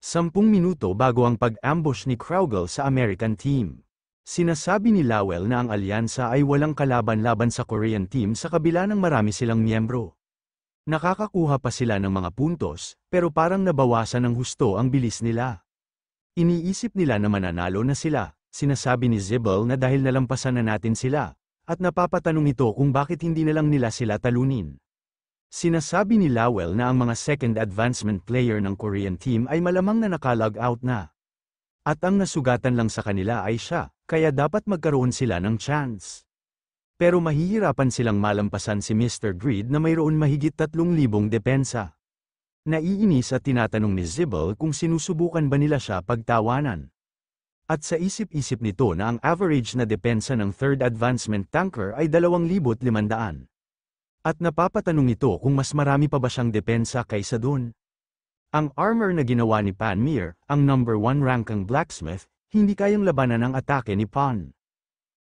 Sampung minuto bago ang pag-ambush ni Kraugle sa American team. Sinasabi ni Lowell na ang alyansa ay walang kalaban laban sa Korean team sa kabila ng marami silang miyembro. Nakakakuha pa sila ng mga puntos, pero parang nabawasan ng husto ang bilis nila. Iniisip nila na mananalo na sila, sinasabi ni Zibble na dahil nalampasan na natin sila, at napapatanong ito kung bakit hindi na lang nila sila talunin. Sinasabi ni Lowell na ang mga second advancement player ng Korean team ay malamang na nakalag out na. At ang nasugatan lang sa kanila ay siya, kaya dapat magkaroon sila ng chance. Pero mahihirapan silang malampasan si Mr. Greed na mayroon mahigit 3,000 depensa. Naiinis at tinatanong ni Zibble kung sinusubukan ba nila siya pagtawanan. At sa isip-isip nito na ang average na depensa ng third advancement tanker ay 2,500. At napapatanong ito kung mas marami pa ba siyang depensa kaysa dun. Ang armor na ginawa ni Panmir, ang number 1 rankang blacksmith, hindi kayang labanan ng atake ni Pan.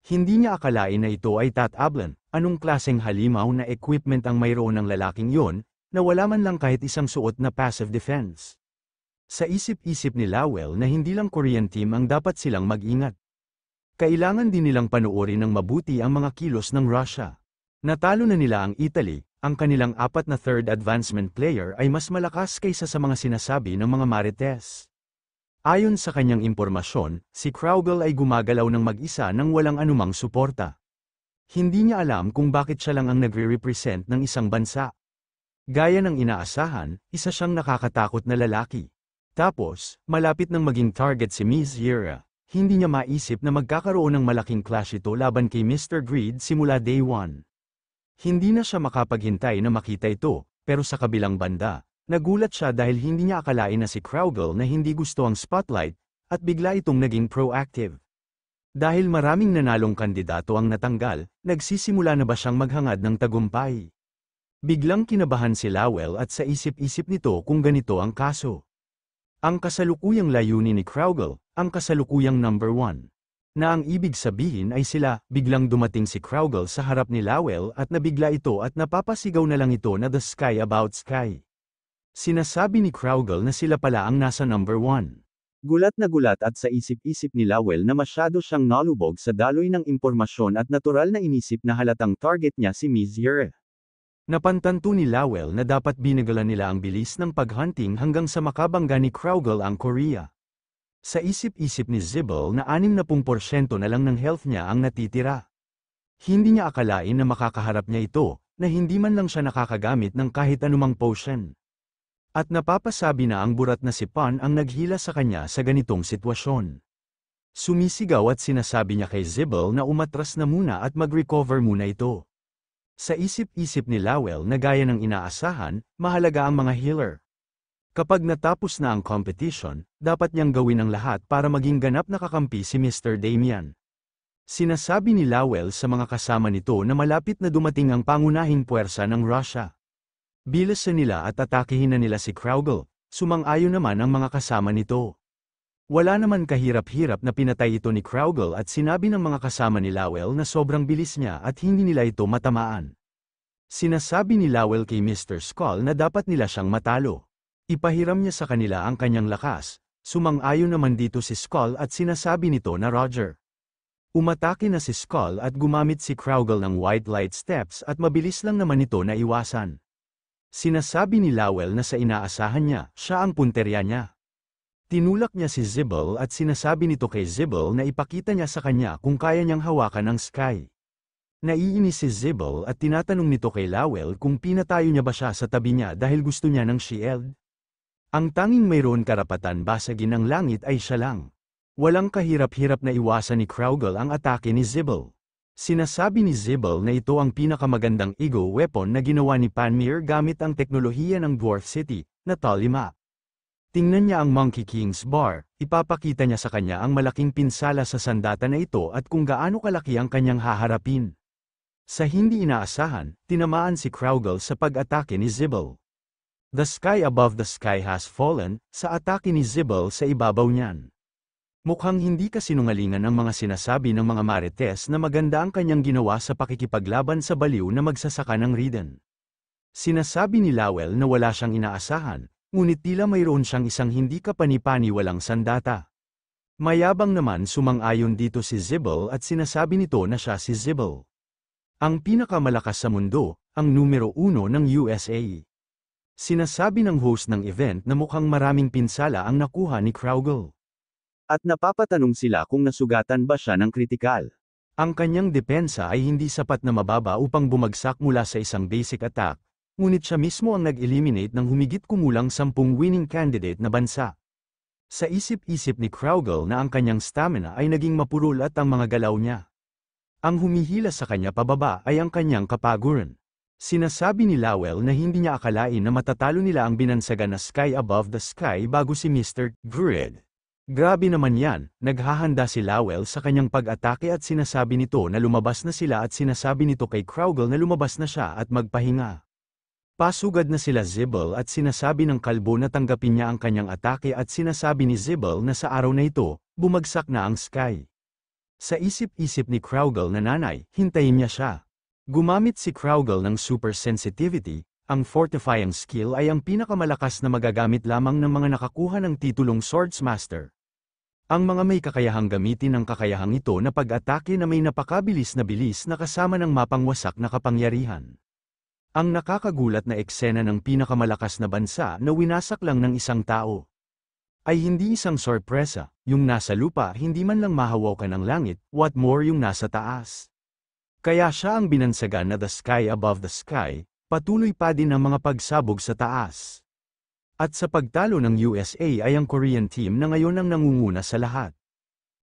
Hindi niya akalain na ito ay tatablan, anong klaseng halimaw na equipment ang mayroon ng lalaking yon, na wala man lang kahit isang suot na passive defense. Sa isip-isip ni Lawell na hindi lang Korean team ang dapat silang mag-ingat. Kailangan din nilang panuorin ng mabuti ang mga kilos ng Russia. Natalo na nila ang Italy, ang kanilang apat na third advancement player ay mas malakas kaysa sa mga sinasabi ng mga Marites. Ayon sa kanyang impormasyon, si Crowgirl ay gumagalaw ng mag-isa nang walang anumang suporta. Hindi niya alam kung bakit siya lang ang nagre-represent ng isang bansa. Gaya ng inaasahan, isa siyang nakakatakot na lalaki. Tapos, malapit nang maging target si Ms. Yira, hindi niya maisip na magkakaroon ng malaking clash ito laban kay Mr. Greed simula day 1. Hindi na siya makapaghintay na makita ito, pero sa kabilang banda, nagulat siya dahil hindi niya akalain na si Crowgirl na hindi gusto ang spotlight, at bigla itong naging proactive. Dahil maraming nanalong kandidato ang natanggal, nagsisimula na ba siyang maghangad ng tagumpay? Biglang kinabahan si Lowell at sa isip-isip nito kung ganito ang kaso. Ang kasalukuyang layunin ni Crowgirl, ang kasalukuyang number one na ang ibig sabihin ay sila, biglang dumating si Crowgel sa harap ni Lowell at nabigla ito at napapasigaw na lang ito na the sky about sky. Sinasabi ni Crowgel na sila pala ang nasa number 1. Gulat na gulat at sa isip-isip ni Lowell na masyado siyang nalubog sa daloy ng impormasyon at natural na inisip na halatang target niya si Ms. Yure. Napantanto ni Lowell na dapat binagalan nila ang bilis ng paghunting hanggang sa makabangga ni Crowgel ang Korea. Sa isip-isip ni Zibble na 60% na lang ng health niya ang natitira. Hindi niya akalain na makakaharap niya ito, na hindi man lang siya nakakagamit ng kahit anumang potion. At napapasabi na ang burat na si Pan ang naghila sa kanya sa ganitong sitwasyon. Sumisigaw at sinasabi niya kay Zibble na umatras na muna at mag-recover muna ito. Sa isip-isip ni Lawel na gaya ng inaasahan, mahalaga ang mga healer. Kapag natapos na ang competition, dapat niyang gawin ang lahat para maging ganap na kakampi si Mr. Damian. Sinasabi ni Lowell sa mga kasama nito na malapit na dumating ang pangunahing puwersa ng Russia. Bilasan nila at atakihin na nila si Kraugle, sumang-ayon naman ang mga kasama nito. Wala naman kahirap-hirap na pinatay ito ni Kraugle at sinabi ng mga kasama ni Lowell na sobrang bilis niya at hindi nila ito matamaan. Sinasabi ni Lowell kay Mr. Skull na dapat nila siyang matalo. Ipahiram niya sa kanila ang kanyang lakas, Sumang-ayon naman dito si Skull at sinasabi nito na Roger. Umatake na si Skull at gumamit si Crowgle ng white light steps at mabilis lang naman ito na iwasan. Sinasabi ni Lowell na sa inaasahan niya, siya ang punterya niya. Tinulak niya si Zibble at sinasabi nito kay Zibble na ipakita niya sa kanya kung kaya niyang hawakan ang sky. Naiinis si Zibble at tinatanong nito kay Lowell kung pinatayo niya ba siya sa tabi niya dahil gusto niya ng shield. Ang tanging mayroon karapatan basagin ginang langit ay siya lang. Walang kahirap-hirap na iwasan ni Kraugle ang atake ni Zibble. Sinasabi ni Zibble na ito ang pinakamagandang ego weapon na ginawa ni Panmir gamit ang teknolohiya ng Dwarf City, na Talima. Tingnan niya ang Monkey King's Bar, ipapakita niya sa kanya ang malaking pinsala sa sandata na ito at kung gaano kalaki ang kanyang haharapin. Sa hindi inaasahan, tinamaan si Kraugle sa pag-atake ni Zibble. The sky above the sky has fallen, sa atake ni Zibble sa ibabaw niyan. Mukhang hindi kasinungalingan ang mga sinasabi ng mga marites na maganda ang kanyang ginawa sa pakikipaglaban sa baliw na magsasaka ng Riden. Sinasabi ni Lowell na wala siyang inaasahan, ngunit tila mayroon siyang isang hindi kapanipaniwalang sandata. Mayabang naman sumang-ayon dito si Zibble at sinasabi nito na siya si Zibble. Ang pinakamalakas sa mundo, ang numero uno ng USA. Sinasabi ng host ng event na mukhang maraming pinsala ang nakuha ni Crowgirl. At napapatanong sila kung nasugatan ba siya ng kritikal. Ang kanyang depensa ay hindi sapat na mababa upang bumagsak mula sa isang basic attack, ngunit siya mismo ang nag-eliminate ng humigit kumulang sampung winning candidate na bansa. Sa isip-isip ni Crowgirl na ang kanyang stamina ay naging mapurul at ang mga galaw niya. Ang humihila sa kanya pababa ay ang kanyang kapaguran. Sinasabi ni Lowell na hindi niya akalain na matatalo nila ang binansagan na Sky Above the Sky bago si Mr. Grid. Grabe naman yan, naghahanda si Lowell sa kanyang pag-atake at sinasabi nito na lumabas na sila at sinasabi nito kay Crowgle na lumabas na siya at magpahinga. Pasugad na sila Zibble at sinasabi ng kalbo na tanggapin niya ang kanyang atake at sinasabi ni Zibble na sa araw na ito, bumagsak na ang sky. Sa isip-isip ni Crowgle na nanay, hintayin niya siya. Gumamit si Crowgel ng super sensitivity, ang fortifying skill ay ang pinakamalakas na magagamit lamang ng mga nakakuha ng titulong Swordsmaster. Ang mga may kakayahang gamitin ang kakayahang ito na pag-atake na may napakabilis na bilis na kasama ng mapangwasak na kapangyarihan. Ang nakakagulat na eksena ng pinakamalakas na bansa na winasak lang ng isang tao. Ay hindi isang sorpresa, yung nasa lupa hindi man lang mahawakan ng langit, what more yung nasa taas. Kaya siya ang binansagan na the sky above the sky, patuloy pa din ang mga pagsabog sa taas. At sa pagtalo ng USA ay ang Korean team na ngayon ang nangunguna sa lahat.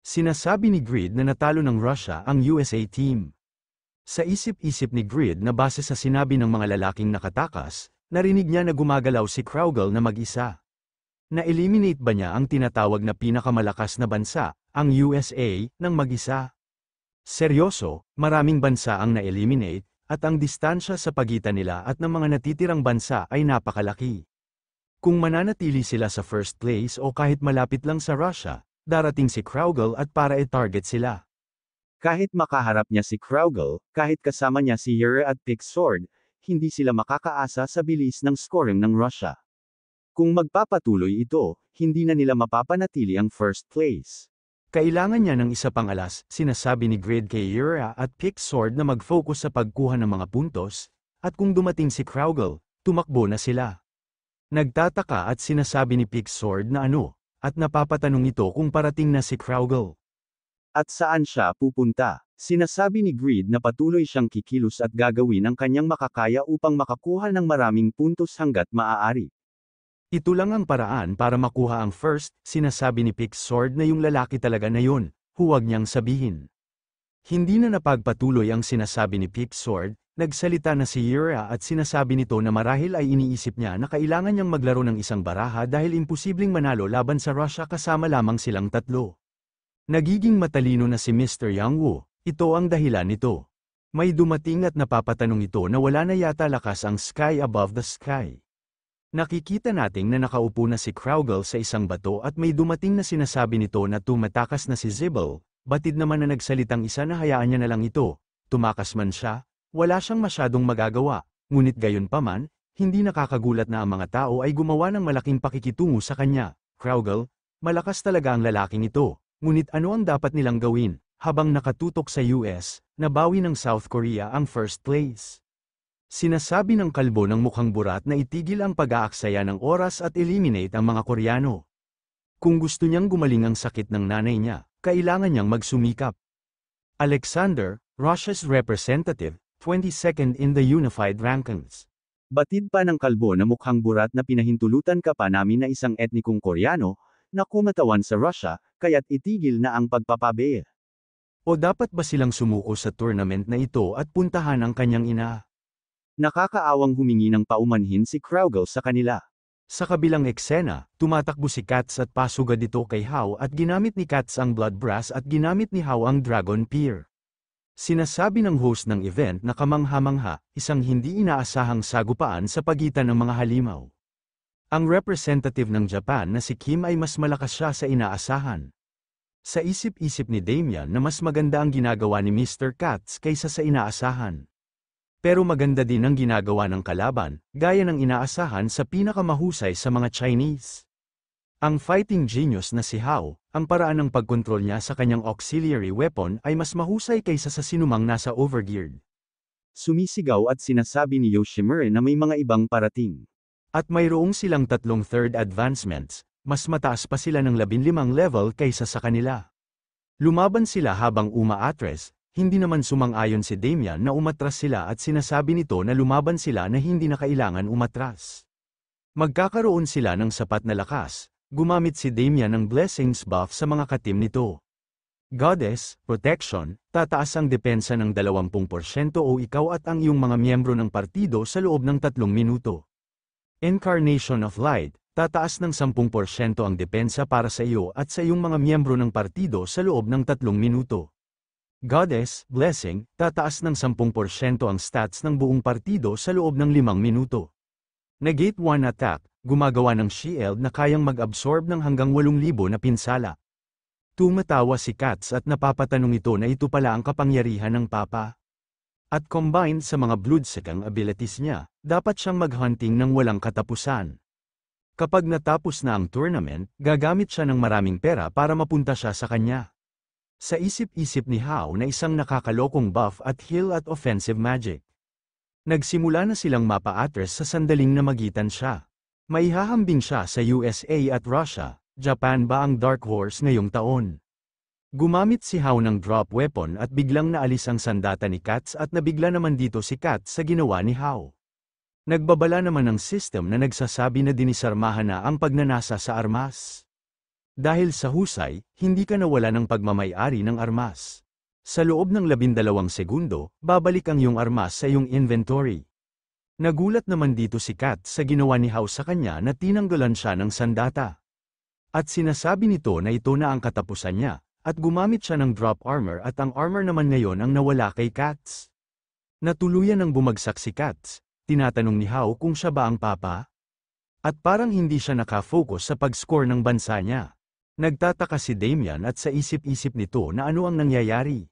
Sinasabi ni Grid na natalo ng Russia ang USA team. Sa isip-isip ni Grid na base sa sinabi ng mga lalaking nakatakas, narinig niya na gumagalaw si Kraugle na mag-isa. Na-eliminate ba niya ang tinatawag na pinakamalakas na bansa, ang USA, ng mag-isa? Seryoso, maraming bansa ang na-eliminate, at ang distansya sa pagitan nila at ng mga natitirang bansa ay napakalaki. Kung mananatili sila sa first place o kahit malapit lang sa Russia, darating si Kraugel at para i-target sila. Kahit makaharap niya si Kraugel, kahit kasama niya si Yura at Pick Sword, hindi sila makakaasa sa bilis ng scoring ng Russia. Kung magpapatuloy ito, hindi na nila mapapanatili ang first place. Kailangan niya ng isa pang alas, sinasabi ni Grid Kayura at Pixord na mag-focus sa pagkuha ng mga puntos, at kung dumating si Crowgle, tumakbo na sila. Nagtataka at sinasabi ni Pixord na ano, at napapatanong ito kung parating na si Crowgle. At saan siya pupunta? Sinasabi ni Grid na patuloy siyang kikilos at gagawin ang kanyang makakaya upang makakuha ng maraming puntos hanggat maaari. Ito lang ang paraan para makuha ang first, sinasabi ni Pick Sword na yung lalaki talaga na yun, huwag niyang sabihin. Hindi na napagpatuloy ang sinasabi ni Pick Sword, nagsalita na si Yura at sinasabi nito na marahil ay iniisip niya na kailangan niyang maglaro ng isang baraha dahil imposibleng manalo laban sa Russia kasama lamang silang tatlo. Nagiging matalino na si Mr. Yang Wu, ito ang dahilan nito. May dumating at napapatanong ito na wala na yata lakas ang sky above the sky. Nakikita nating na nakaupo na si Crowgirl sa isang bato at may dumating na sinasabi nito na tumatakas na si Zibble, batid naman na nagsalitang isa na hayaan niya na lang ito, tumakas man siya, wala siyang masyadong magagawa, ngunit gayon paman, hindi nakakagulat na ang mga tao ay gumawa ng malaking pakikitungo sa kanya. Crowgirl, malakas talaga ang lalaking ito, ngunit ano ang dapat nilang gawin, habang nakatutok sa US, nabawi ng South Korea ang first place. Sinasabi ng kalbo ng mukhang burat na itigil ang pag-aaksaya ng oras at eliminate ang mga Koreano. Kung gusto niyang gumaling ang sakit ng nanay niya, kailangan niyang magsumikap. Alexander, Russia's representative, 22nd in the unified rankings. Batid pa ng kalbo na mukhang burat na pinahintulutan ka pa namin na isang etnikong Koreano, na kumatawan sa Russia, kaya't itigil na ang pagpapabeya. O dapat ba silang sumuko sa tournament na ito at puntahan ang kanyang ina? Nakakaawang humingi ng paumanhin si Kraugel sa kanila. Sa kabilang eksena, tumatakbo si Katz at pasugad dito kay Hao at ginamit ni Katz ang blood brass at ginamit ni Hao ang dragon pier. Sinasabi ng host ng event na kamangha-mangha, isang hindi inaasahang sagupaan sa pagitan ng mga halimaw. Ang representative ng Japan na si Kim ay mas malakas siya sa inaasahan. Sa isip-isip ni Damian na mas maganda ang ginagawa ni Mr. Katz kaysa sa inaasahan pero maganda din ang ginagawa ng kalaban, gaya ng inaasahan sa pinakamahusay sa mga Chinese. Ang fighting genius na si Hao, ang paraan ng pagkontrol niya sa kanyang auxiliary weapon ay mas mahusay kaysa sa sinumang nasa overgeared. Sumisigaw at sinasabi ni Yoshimura na may mga ibang parating. At mayroong silang tatlong third advancements, mas mataas pa sila ng 15 level kaysa sa kanila. Lumaban sila habang umaatres, hindi naman sumang-ayon si Damian na umatras sila at sinasabi nito na lumaban sila na hindi na kailangan umatras. Magkakaroon sila ng sapat na lakas, gumamit si Damian ng blessings buff sa mga katim nito. Goddess, protection, tataas ang depensa ng 20% o ikaw at ang iyong mga miyembro ng partido sa loob ng 3 minuto. Incarnation of Light, tataas ng 10% ang depensa para sa iyo at sa iyong mga miyembro ng partido sa loob ng 3 minuto. Goddess, Blessing, tataas ng 10% ang stats ng buong partido sa loob ng 5 minuto. Negate 1 attack, gumagawa ng shield na kayang mag-absorb ng hanggang 8,000 na pinsala. Tumatawa si Katz at napapatanong ito na ito pala ang kapangyarihan ng Papa. At combined sa mga bloodsekang abilities niya, dapat siyang maghunting ng walang katapusan. Kapag natapos na ang tournament, gagamit siya ng maraming pera para mapunta siya sa kanya. Sa isip-isip ni Hao na isang nakakalokong buff at heal at offensive magic. Nagsimula na silang mapa-atres sa sandaling na magitan siya. Maihahambing siya sa USA at Russia, Japan ba ang Dark Horse ngayong taon? Gumamit si Hao ng drop weapon at biglang naalis ang sandata ni Katz at nabigla naman dito si Katz sa ginawa ni Hao. Nagbabala naman ang system na nagsasabi na dinisarmahan na ang pagnanasa sa armas. Dahil sa husay, hindi ka nawala ng pagmamayari ng armas. Sa loob ng labindalawang segundo, babalik ang iyong armas sa iyong inventory. Nagulat naman dito si Kat sa ginawa ni House sa kanya na tinanggalan siya ng sandata. At sinasabi nito na ito na ang katapusan niya, at gumamit siya ng drop armor at ang armor naman ngayon ang nawala kay Katz. Natuluyan ang bumagsak si Katz, tinatanong ni How kung siya ba ang papa? At parang hindi siya nakafocus sa pag-score ng bansa niya. Nagtataka si Damian at sa isip-isip nito na ano ang nangyayari.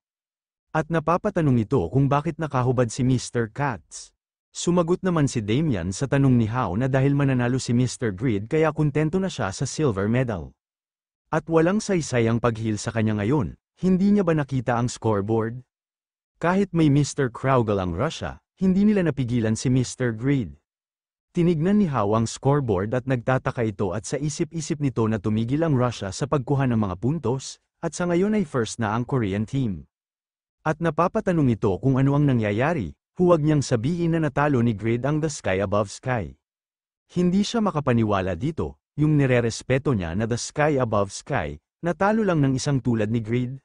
At napapatanong ito kung bakit nakahubad si Mr. Katz. Sumagot naman si Damian sa tanong ni Hao na dahil mananalo si Mr. Greed kaya kontento na siya sa silver medal. At walang saysay ang paghil sa kanya ngayon, hindi niya ba nakita ang scoreboard? Kahit may Mr. Kraugal ang Russia, hindi nila napigilan si Mr. Greed. Tinignan ni Hawang scoreboard at nagtataka ito at sa isip-isip nito na tumigil ang Russia sa pagkuha ng mga puntos, at sa ngayon ay first na ang Korean team. At napapatanong ito kung ano ang nangyayari, huwag niyang sabihin na natalo ni Grid ang The Sky Above Sky. Hindi siya makapaniwala dito, yung nirerespeto niya na The Sky Above Sky, natalo lang ng isang tulad ni Grid.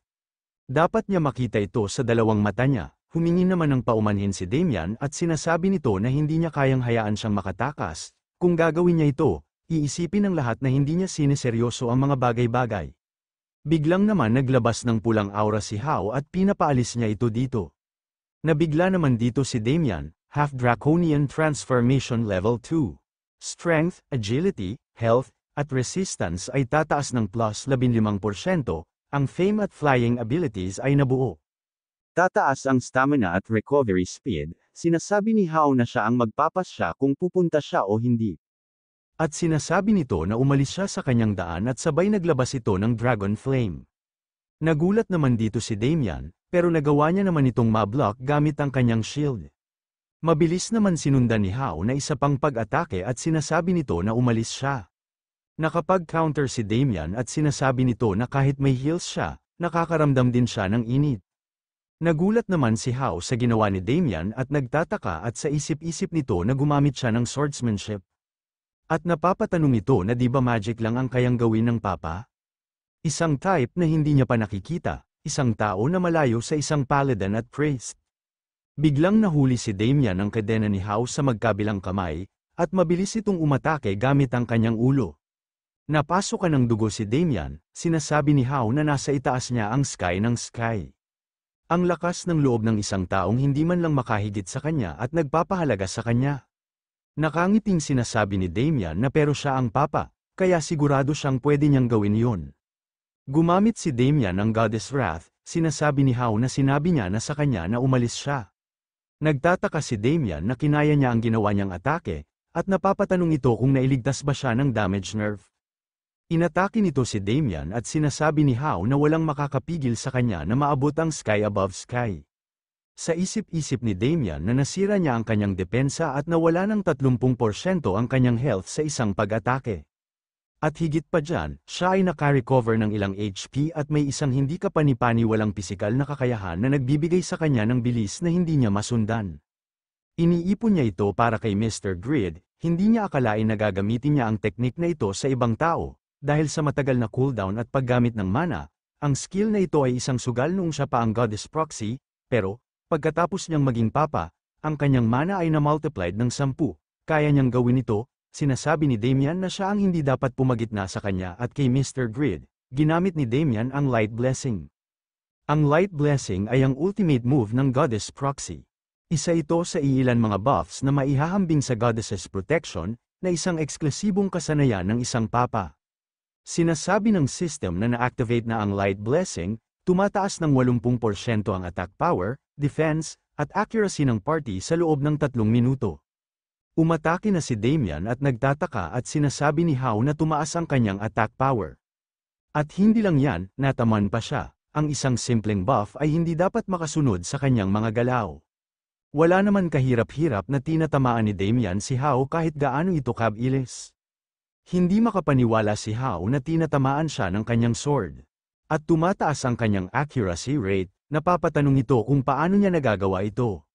Dapat niya makita ito sa dalawang mata niya, Humingi naman ng paumanhin si Damian at sinasabi nito na hindi niya kayang hayaan siyang makatakas. Kung gagawin niya ito, iisipin ng lahat na hindi niya sineseryoso ang mga bagay-bagay. Biglang naman naglabas ng pulang aura si Hao at pinapaalis niya ito dito. Nabigla naman dito si Damian, half draconian transformation level 2. Strength, agility, health, at resistance ay tataas ng plus 15%, ang fame at flying abilities ay nabuo. Tataas ang stamina at recovery speed, sinasabi ni Hao na siya ang magpapas siya kung pupunta siya o hindi. At sinasabi nito na umalis siya sa kanyang daan at sabay naglabas ito ng Dragon Flame. Nagulat naman dito si Damian, pero nagawa niya naman itong ma-block gamit ang kanyang shield. Mabilis naman sinundan ni Hao na isa pang pag-atake at sinasabi nito na umalis siya. Nakapag-counter si Damian at sinasabi nito na kahit may heals siya, nakakaramdam din siya ng init. Nagulat naman si Howe sa ginawa ni Damian at nagtataka at sa isip-isip nito na gumamit siya ng swordsmanship. At napapatanong ito na di ba magic lang ang kayang gawin ng papa? Isang type na hindi niya pa nakikita, isang tao na malayo sa isang paladin at priest. Biglang nahuli si Damian ang kadena ni Howe sa magkabilang kamay, at mabilis itong umatake gamit ang kanyang ulo. Napasok ka ng dugo si Damian, sinasabi ni Howe na nasa itaas niya ang sky ng sky ang lakas ng loob ng isang taong hindi man lang makahigit sa kanya at nagpapahalaga sa kanya. Nakangiting sinasabi ni Damian na pero siya ang papa, kaya sigurado siyang pwede niyang gawin yon. Gumamit si Damian ng Goddess Wrath, sinasabi ni Hao na sinabi niya na sa kanya na umalis siya. Nagtataka si Damian na kinaya niya ang ginawa niyang atake, at napapatanong ito kung nailigtas ba siya ng damage nerf. Inatake nito si Damian at sinasabi ni Hao na walang makakapigil sa kanya na maabot ang sky above sky. Sa isip-isip ni Damian na nasira niya ang kanyang depensa at nawala ng 30% ang kanyang health sa isang pag-atake. At higit pa dyan, siya ay nakarecover ng ilang HP at may isang hindi kapanipani walang pisikal na kakayahan na nagbibigay sa kanya ng bilis na hindi niya masundan. Iniipon niya ito para kay Mr. Grid, hindi niya akalain na gagamitin niya ang teknik na ito sa ibang tao, dahil sa matagal na cooldown at paggamit ng mana, ang skill na ito ay isang sugal noong siya pa ang Goddess Proxy, pero, pagkatapos niyang maging Papa, ang kanyang mana ay na-multiplied ng 10. Kaya niyang gawin ito, sinasabi ni Damian na siya ang hindi dapat pumagitna sa kanya at kay Mr. Grid, ginamit ni Damian ang Light Blessing. Ang Light Blessing ay ang ultimate move ng Goddess Proxy. Isa ito sa iilan mga buffs na maihahambing sa Goddess's Protection, na isang eksklusibong kasanayan ng isang Papa. Sinasabi ng system na na-activate na ang light blessing, tumataas ng 80% ang attack power, defense, at accuracy ng party sa loob ng 3 minuto. Umatake na si Damian at nagtataka at sinasabi ni Hao na tumaas ang kanyang attack power. At hindi lang yan, nataman pa siya. Ang isang simpleng buff ay hindi dapat makasunod sa kanyang mga galaw. Wala naman kahirap-hirap na tinatamaan ni Damian si Hao kahit gaano ito kabilis. Hindi makapaniwala si Hao na tinatamaan siya ng kanyang sword. At tumataas ang kanyang accuracy rate, napapatanong ito kung paano niya nagagawa ito.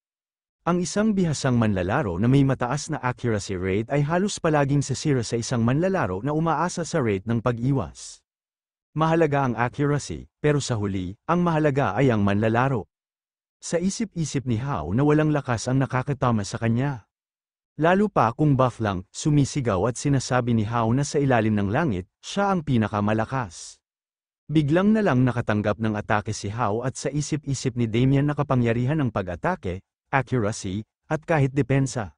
Ang isang bihasang manlalaro na may mataas na accuracy rate ay halos palaging sisira sa isang manlalaro na umaasa sa rate ng pag-iwas. Mahalaga ang accuracy, pero sa huli, ang mahalaga ay ang manlalaro. Sa isip-isip ni Hao na walang lakas ang nakakatama sa kanya. Lalo pa kung buff lang, sumisigaw at sinasabi ni Hao na sa ilalim ng langit, siya ang pinakamalakas. Biglang na lang nakatanggap ng atake si Hao at sa isip-isip ni Damian nakapangyarihan ng pag-atake, accuracy, at kahit depensa.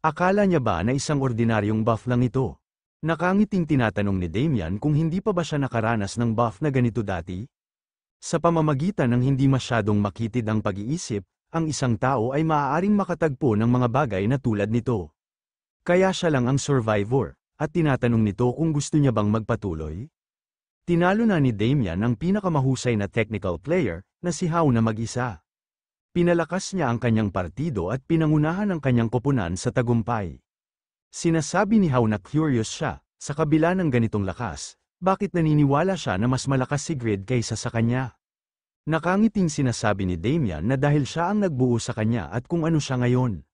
Akala niya ba na isang ordinaryong buff lang ito? Nakangiting tinatanong ni Damian kung hindi pa ba siya nakaranas ng buff na ganito dati? Sa pamamagitan ng hindi masyadong makitid ang pag-iisip, ang isang tao ay maaaring makatagpo ng mga bagay na tulad nito. Kaya siya lang ang survivor, at tinatanong nito kung gusto niya bang magpatuloy. Tinalo na ni Damian ang pinakamahusay na technical player na si Hao na mag-isa. Pinalakas niya ang kanyang partido at pinangunahan ang kanyang koponan sa tagumpay. Sinasabi ni Hao na curious siya, sa kabila ng ganitong lakas, bakit naniniwala siya na mas malakas si Grid kaysa sa kanya? Nakangiting sinasabi ni Damian na dahil siya ang nagbuo sa kanya at kung ano siya ngayon.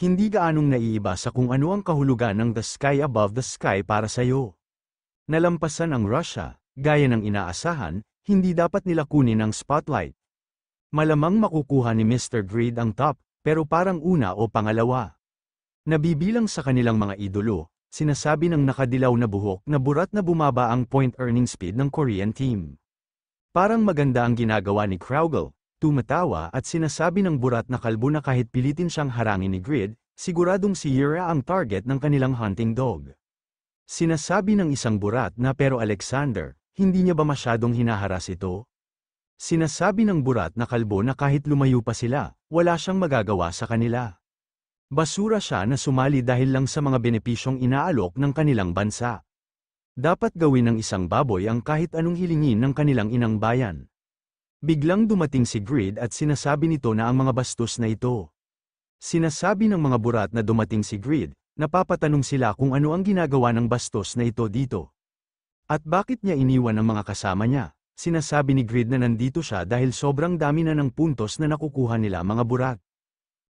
Hindi gaanong naiiba sa kung ano ang kahulugan ng the sky above the sky para sa iyo. Nalampasan ang Russia, gaya ng inaasahan, hindi dapat nila kunin ang spotlight. Malamang makukuha ni Mr. Greed ang top, pero parang una o pangalawa. Nabibilang sa kanilang mga idolo, sinasabi ng nakadilaw na buhok na burat na bumaba ang point earning speed ng Korean team. Parang maganda ang ginagawa ni Crowgle, tumatawa at sinasabi ng burat na kalbo na kahit pilitin siyang harangin ni Grid, siguradong si Yura ang target ng kanilang hunting dog. Sinasabi ng isang burat na pero Alexander, hindi niya ba masyadong hinaharas ito? Sinasabi ng burat na kalbo na kahit lumayo pa sila, wala siyang magagawa sa kanila. Basura siya na sumali dahil lang sa mga benepisyong inaalok ng kanilang bansa. Dapat gawin ng isang baboy ang kahit anong hilingin ng kanilang inang bayan. Biglang dumating si Grid at sinasabi nito na ang mga bastos na ito. Sinasabi ng mga burat na dumating si Grid, napapatanong sila kung ano ang ginagawa ng bastos na ito dito. At bakit niya iniwan ang mga kasama niya? Sinasabi ni Grid na nandito siya dahil sobrang dami na ng puntos na nakukuha nila mga burat.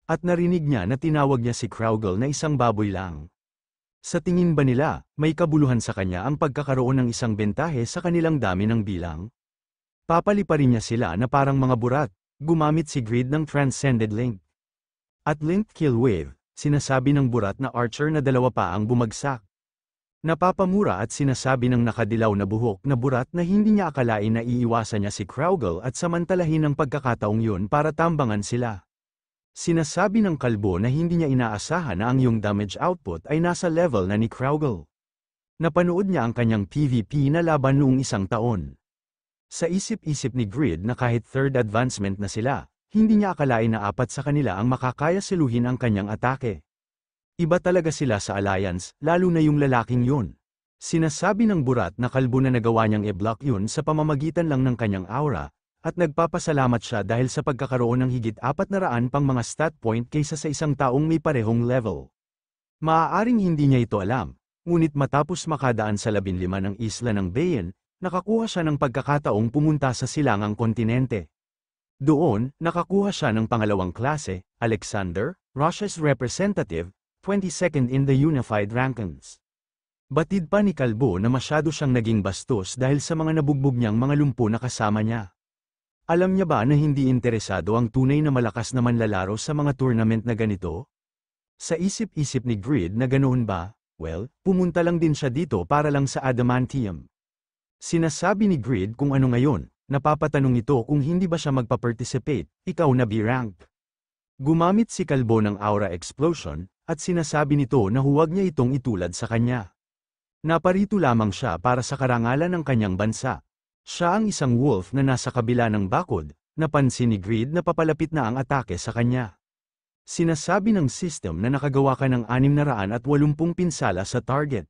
At narinig niya na tinawag niya si Crowgle na isang baboy lang. Sa tingin ba nila, may kabuluhan sa kanya ang pagkakaroon ng isang bentahe sa kanilang dami ng bilang? Papaliparin niya sila na parang mga burat, gumamit si Grid ng Transcended Link. At Link Kill Wave, sinasabi ng burat na Archer na dalawa pa ang bumagsak. Napapamura at sinasabi ng nakadilaw na buhok na burat na hindi niya akalain na iiwasan niya si Crowgle at samantalahin ang pagkakataong yun para tambangan sila. Sinasabi ng kalbo na hindi niya inaasahan na ang iyong damage output ay nasa level na ni Kraugle. Napanood niya ang kanyang PvP na laban noong isang taon. Sa isip-isip ni Grid na kahit third advancement na sila, hindi niya akalain na apat sa kanila ang makakaya siluhin ang kanyang atake. Iba talaga sila sa alliance, lalo na yung lalaking yun. Sinasabi ng burat na kalbo na nagawa niyang i-block yun sa pamamagitan lang ng kanyang aura, at nagpapasalamat siya dahil sa pagkakaroon ng higit 400 pang mga stat point kaysa sa isang taong may parehong level. Maaaring hindi niya ito alam, ngunit matapos makadaan sa 15 ng isla ng Bayan, nakakuha siya ng pagkakataong pumunta sa silangang kontinente. Doon, nakakuha siya ng pangalawang klase, Alexander, Russia's representative, 22nd in the Unified Rankings. Batid pa ni Kalbo na masyado siyang naging bastos dahil sa mga nabugbog niyang mga lumpo na kasama niya. Alam niya ba na hindi interesado ang tunay na malakas na manlalaro sa mga tournament na ganito? Sa isip-isip ni Grid na ganoon ba, well, pumunta lang din siya dito para lang sa Adamantium. Sinasabi ni Grid kung ano ngayon, napapatanong ito kung hindi ba siya magpa-participate, ikaw na B-rank. Gumamit si Kalbo ng aura explosion, at sinasabi nito na huwag niya itong itulad sa kanya. Naparito lamang siya para sa karangalan ng kanyang bansa. Siya ang isang wolf na nasa kabila ng bakod, napansin ni Greed na papalapit na ang atake sa kanya. Sinasabi ng system na nakagawa ka ng 680 pinsala sa target.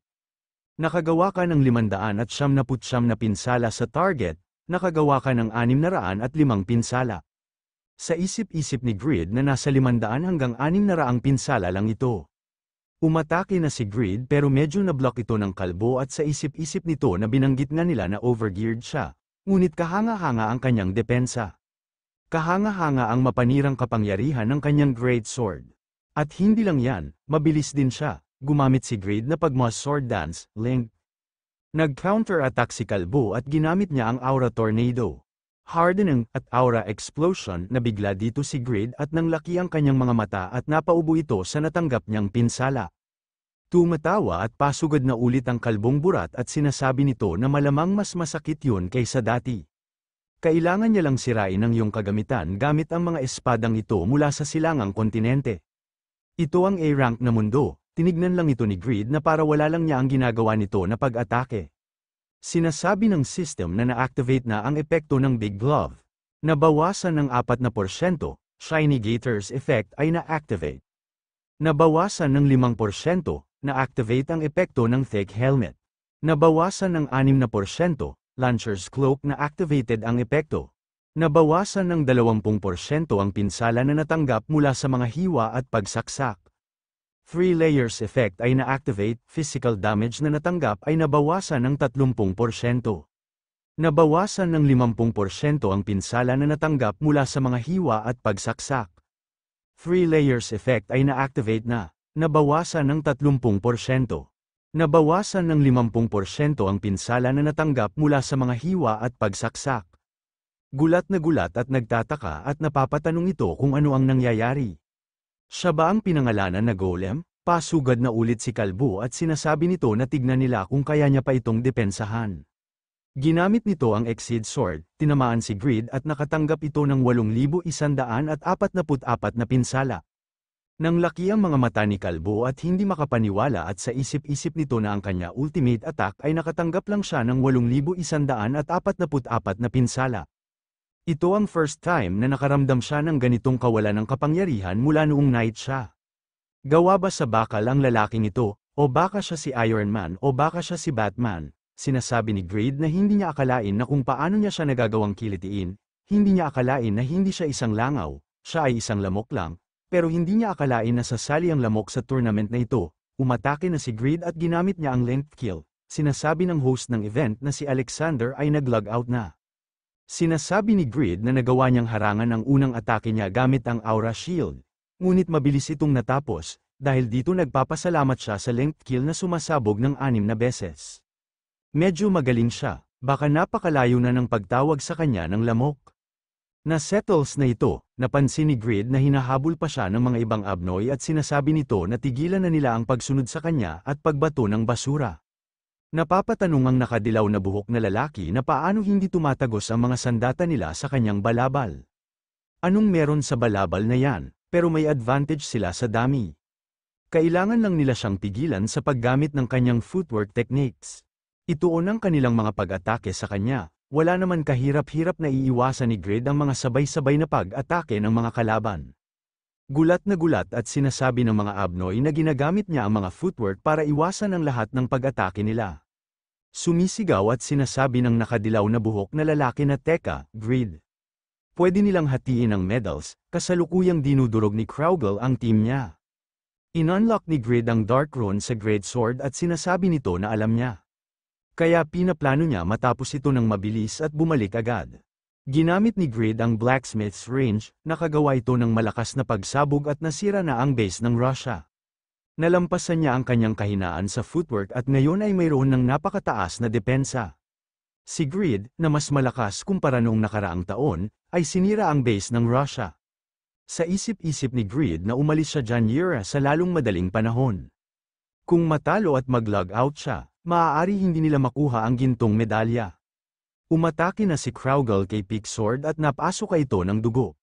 Nakagawa ka ng 500 at 579 na pinsala sa target, nakagawa ka ng 600 at 5 pinsala. Sa isip-isip ni Grid na nasa 500 hanggang 600 pinsala lang ito. Umatake na si Grid pero medyo nablock ito ng kalbo at sa isip-isip nito na binanggit nga nila na overgeared siya. Ngunit kahanga-hanga ang kanyang depensa. Kahanga-hanga ang mapanirang kapangyarihan ng kanyang Great Sword. At hindi lang yan, mabilis din siya, gumamit si Grid na pagmas sword dance, Link. Nag-counter-attack si Kalbo at ginamit niya ang Aura Tornado. Hardening at aura explosion na bigla dito si Grid at nanglaki ang kanyang mga mata at napaubo ito sa natanggap niyang pinsala. Tumatawa at pasugod na ulit ang kalbong burat at sinasabi nito na malamang mas masakit yun kaysa dati. Kailangan niya lang sirain ang iyong kagamitan gamit ang mga espadang ito mula sa silangang kontinente. Ito ang A-rank na mundo, tinignan lang ito ni Grid na para wala lang niya ang ginagawa nito na pag-atake. Sinasabi ng system na na-activate na ang epekto ng Big Glove. Nabawasan ng 4%, Shiny Gators effect ay na-activate. Nabawasan ng 5%, na-activate ang epekto ng Thick Helmet. Nabawasan ng 6%, Launcher's Cloak na activated ang epekto. Nabawasan ng 20% ang pinsala na natanggap mula sa mga hiwa at pagsaksak. Three layers effect ay na-activate, physical damage na natanggap ay nabawasan ng 30%. Nabawasan ng 50% ang pinsala na natanggap mula sa mga hiwa at pagsaksak. Three layers effect ay na-activate na, nabawasan ng 30%. Nabawasan ng 50% ang pinsala na natanggap mula sa mga hiwa at pagsaksak. Gulat na gulat at nagtataka at napapatanong ito kung ano ang nangyayari. Siya ba ang pinangalanan na golem? Pasugad na ulit si Kalbo at sinasabi nito na tignan nila kung kaya niya pa itong depensahan. Ginamit nito ang Exceed Sword, tinamaan si Grid at nakatanggap ito ng 8,144 na pinsala. Nang laki ang mga mata ni Kalbo at hindi makapaniwala at sa isip-isip nito na ang kanya ultimate attack ay nakatanggap lang siya ng 8,144 na pinsala. Ito ang first time na nakaramdam siya ng ganitong kawalan ng kapangyarihan mula noong night siya. Gawa ba sa bakal ang lalaking ito, o baka siya si Iron Man o baka siya si Batman? Sinasabi ni Grade na hindi niya akalain na kung paano niya siya nagagawang kilitiin, hindi niya akalain na hindi siya isang langaw, siya ay isang lamok lang, pero hindi niya akalain na sasali ang lamok sa tournament na ito, umatake na si Grade at ginamit niya ang length kill, sinasabi ng host ng event na si Alexander ay nag-log out na. Sinasabi ni Grid na nagawa niyang harangan ang unang atake niya gamit ang Aura Shield. Ngunit mabilis itong natapos, dahil dito nagpapasalamat siya sa length kill na sumasabog ng anim na beses. Medyo magaling siya, baka napakalayo na ng pagtawag sa kanya ng lamok. Na settles na ito, napansin ni Grid na hinahabol pa siya ng mga ibang abnoy at sinasabi nito na tigilan na nila ang pagsunod sa kanya at pagbato ng basura. Napapatanong ang nakadilaw na buhok na lalaki na paano hindi tumatagos ang mga sandata nila sa kanyang balabal. Anong meron sa balabal na yan, pero may advantage sila sa dami. Kailangan lang nila siyang pigilan sa paggamit ng kanyang footwork techniques. Ituon ang kanilang mga pag-atake sa kanya, wala naman kahirap-hirap na iiwasan ni Grid ang mga sabay-sabay na pag-atake ng mga kalaban. Gulat na gulat at sinasabi ng mga abnoy na ginagamit niya ang mga footwork para iwasan ang lahat ng pag-atake nila. Sumisigaw at sinasabi ng nakadilaw na buhok na lalaki na teka, greed. Pwede nilang hatiin ang medals, kasalukuyang dinudurog ni Kraugle ang team niya. Inunlock ni Grid ang Dark Rune sa Great Sword at sinasabi nito na alam niya. Kaya pinaplano niya matapos ito ng mabilis at bumalik agad. Ginamit ni Grid ang blacksmith's range, nakagawa ito ng malakas na pagsabog at nasira na ang base ng Russia. Nalampasan niya ang kanyang kahinaan sa footwork at ngayon ay mayroon ng napakataas na depensa. Si Grid, na mas malakas kumpara noong nakaraang taon, ay sinira ang base ng Russia. Sa isip-isip ni Grid na umalis siya dyan Yura sa lalong madaling panahon. Kung matalo at mag-log out siya, maaari hindi nila makuha ang gintong medalya. Umatake na si Crowgal kay Pixord at napasok ito ng dugo.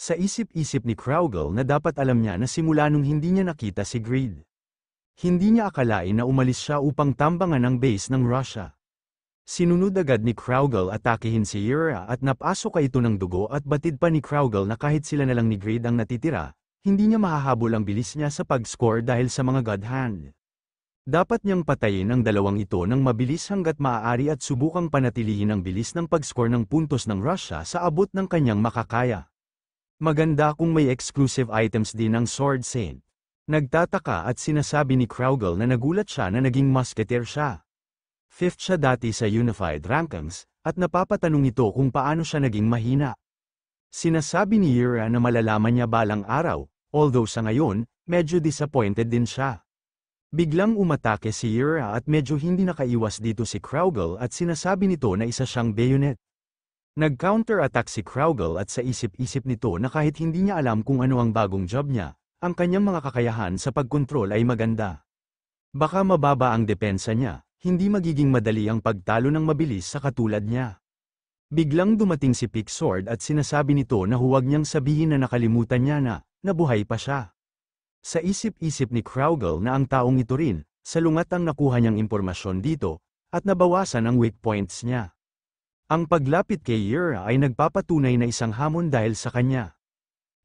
Sa isip-isip ni Crowgal na dapat alam niya na simula nung hindi niya nakita si Greed. Hindi niya akalain na umalis siya upang tambangan ang base ng Russia. Sinunod agad ni Crowgal atakihin si Yura at napasok ito ng dugo at batid pa ni Crowgal na kahit sila na lang ni Greed ang natitira, hindi niya mahahabol ang bilis niya sa pag-score dahil sa mga God Hand. Dapat niyang patayin ang dalawang ito ng mabilis hanggat maaari at subukang panatilihin ang bilis ng pag-score ng puntos ng Russia sa abot ng kanyang makakaya. Maganda kung may exclusive items din ang Sword Saint. Nagtataka at sinasabi ni Kraugle na nagulat siya na naging musketeer siya. Fifth siya dati sa Unified Rankings, at napapatanong ito kung paano siya naging mahina. Sinasabi ni Yura na malalaman niya balang araw, although sa ngayon, medyo disappointed din siya. Biglang umatake si Yura at medyo hindi nakaiwas dito si Kraugle at sinasabi nito na isa siyang bayonet. Nag-counter-attack si Kraugle at sa isip-isip nito na kahit hindi niya alam kung ano ang bagong job niya, ang kanyang mga kakayahan sa pagkontrol ay maganda. Baka mababa ang depensa niya, hindi magiging madali ang pagtalo ng mabilis sa katulad niya. Biglang dumating si Pixord at sinasabi nito na huwag niyang sabihin na nakalimutan niya na, nabuhay pa siya. Sa isip-isip ni Crowgell na ang taong ito rin, salungat ang nakuha niyang impormasyon dito, at nabawasan ang weak points niya. Ang paglapit kay Yura ay nagpapatunay na isang hamon dahil sa kanya.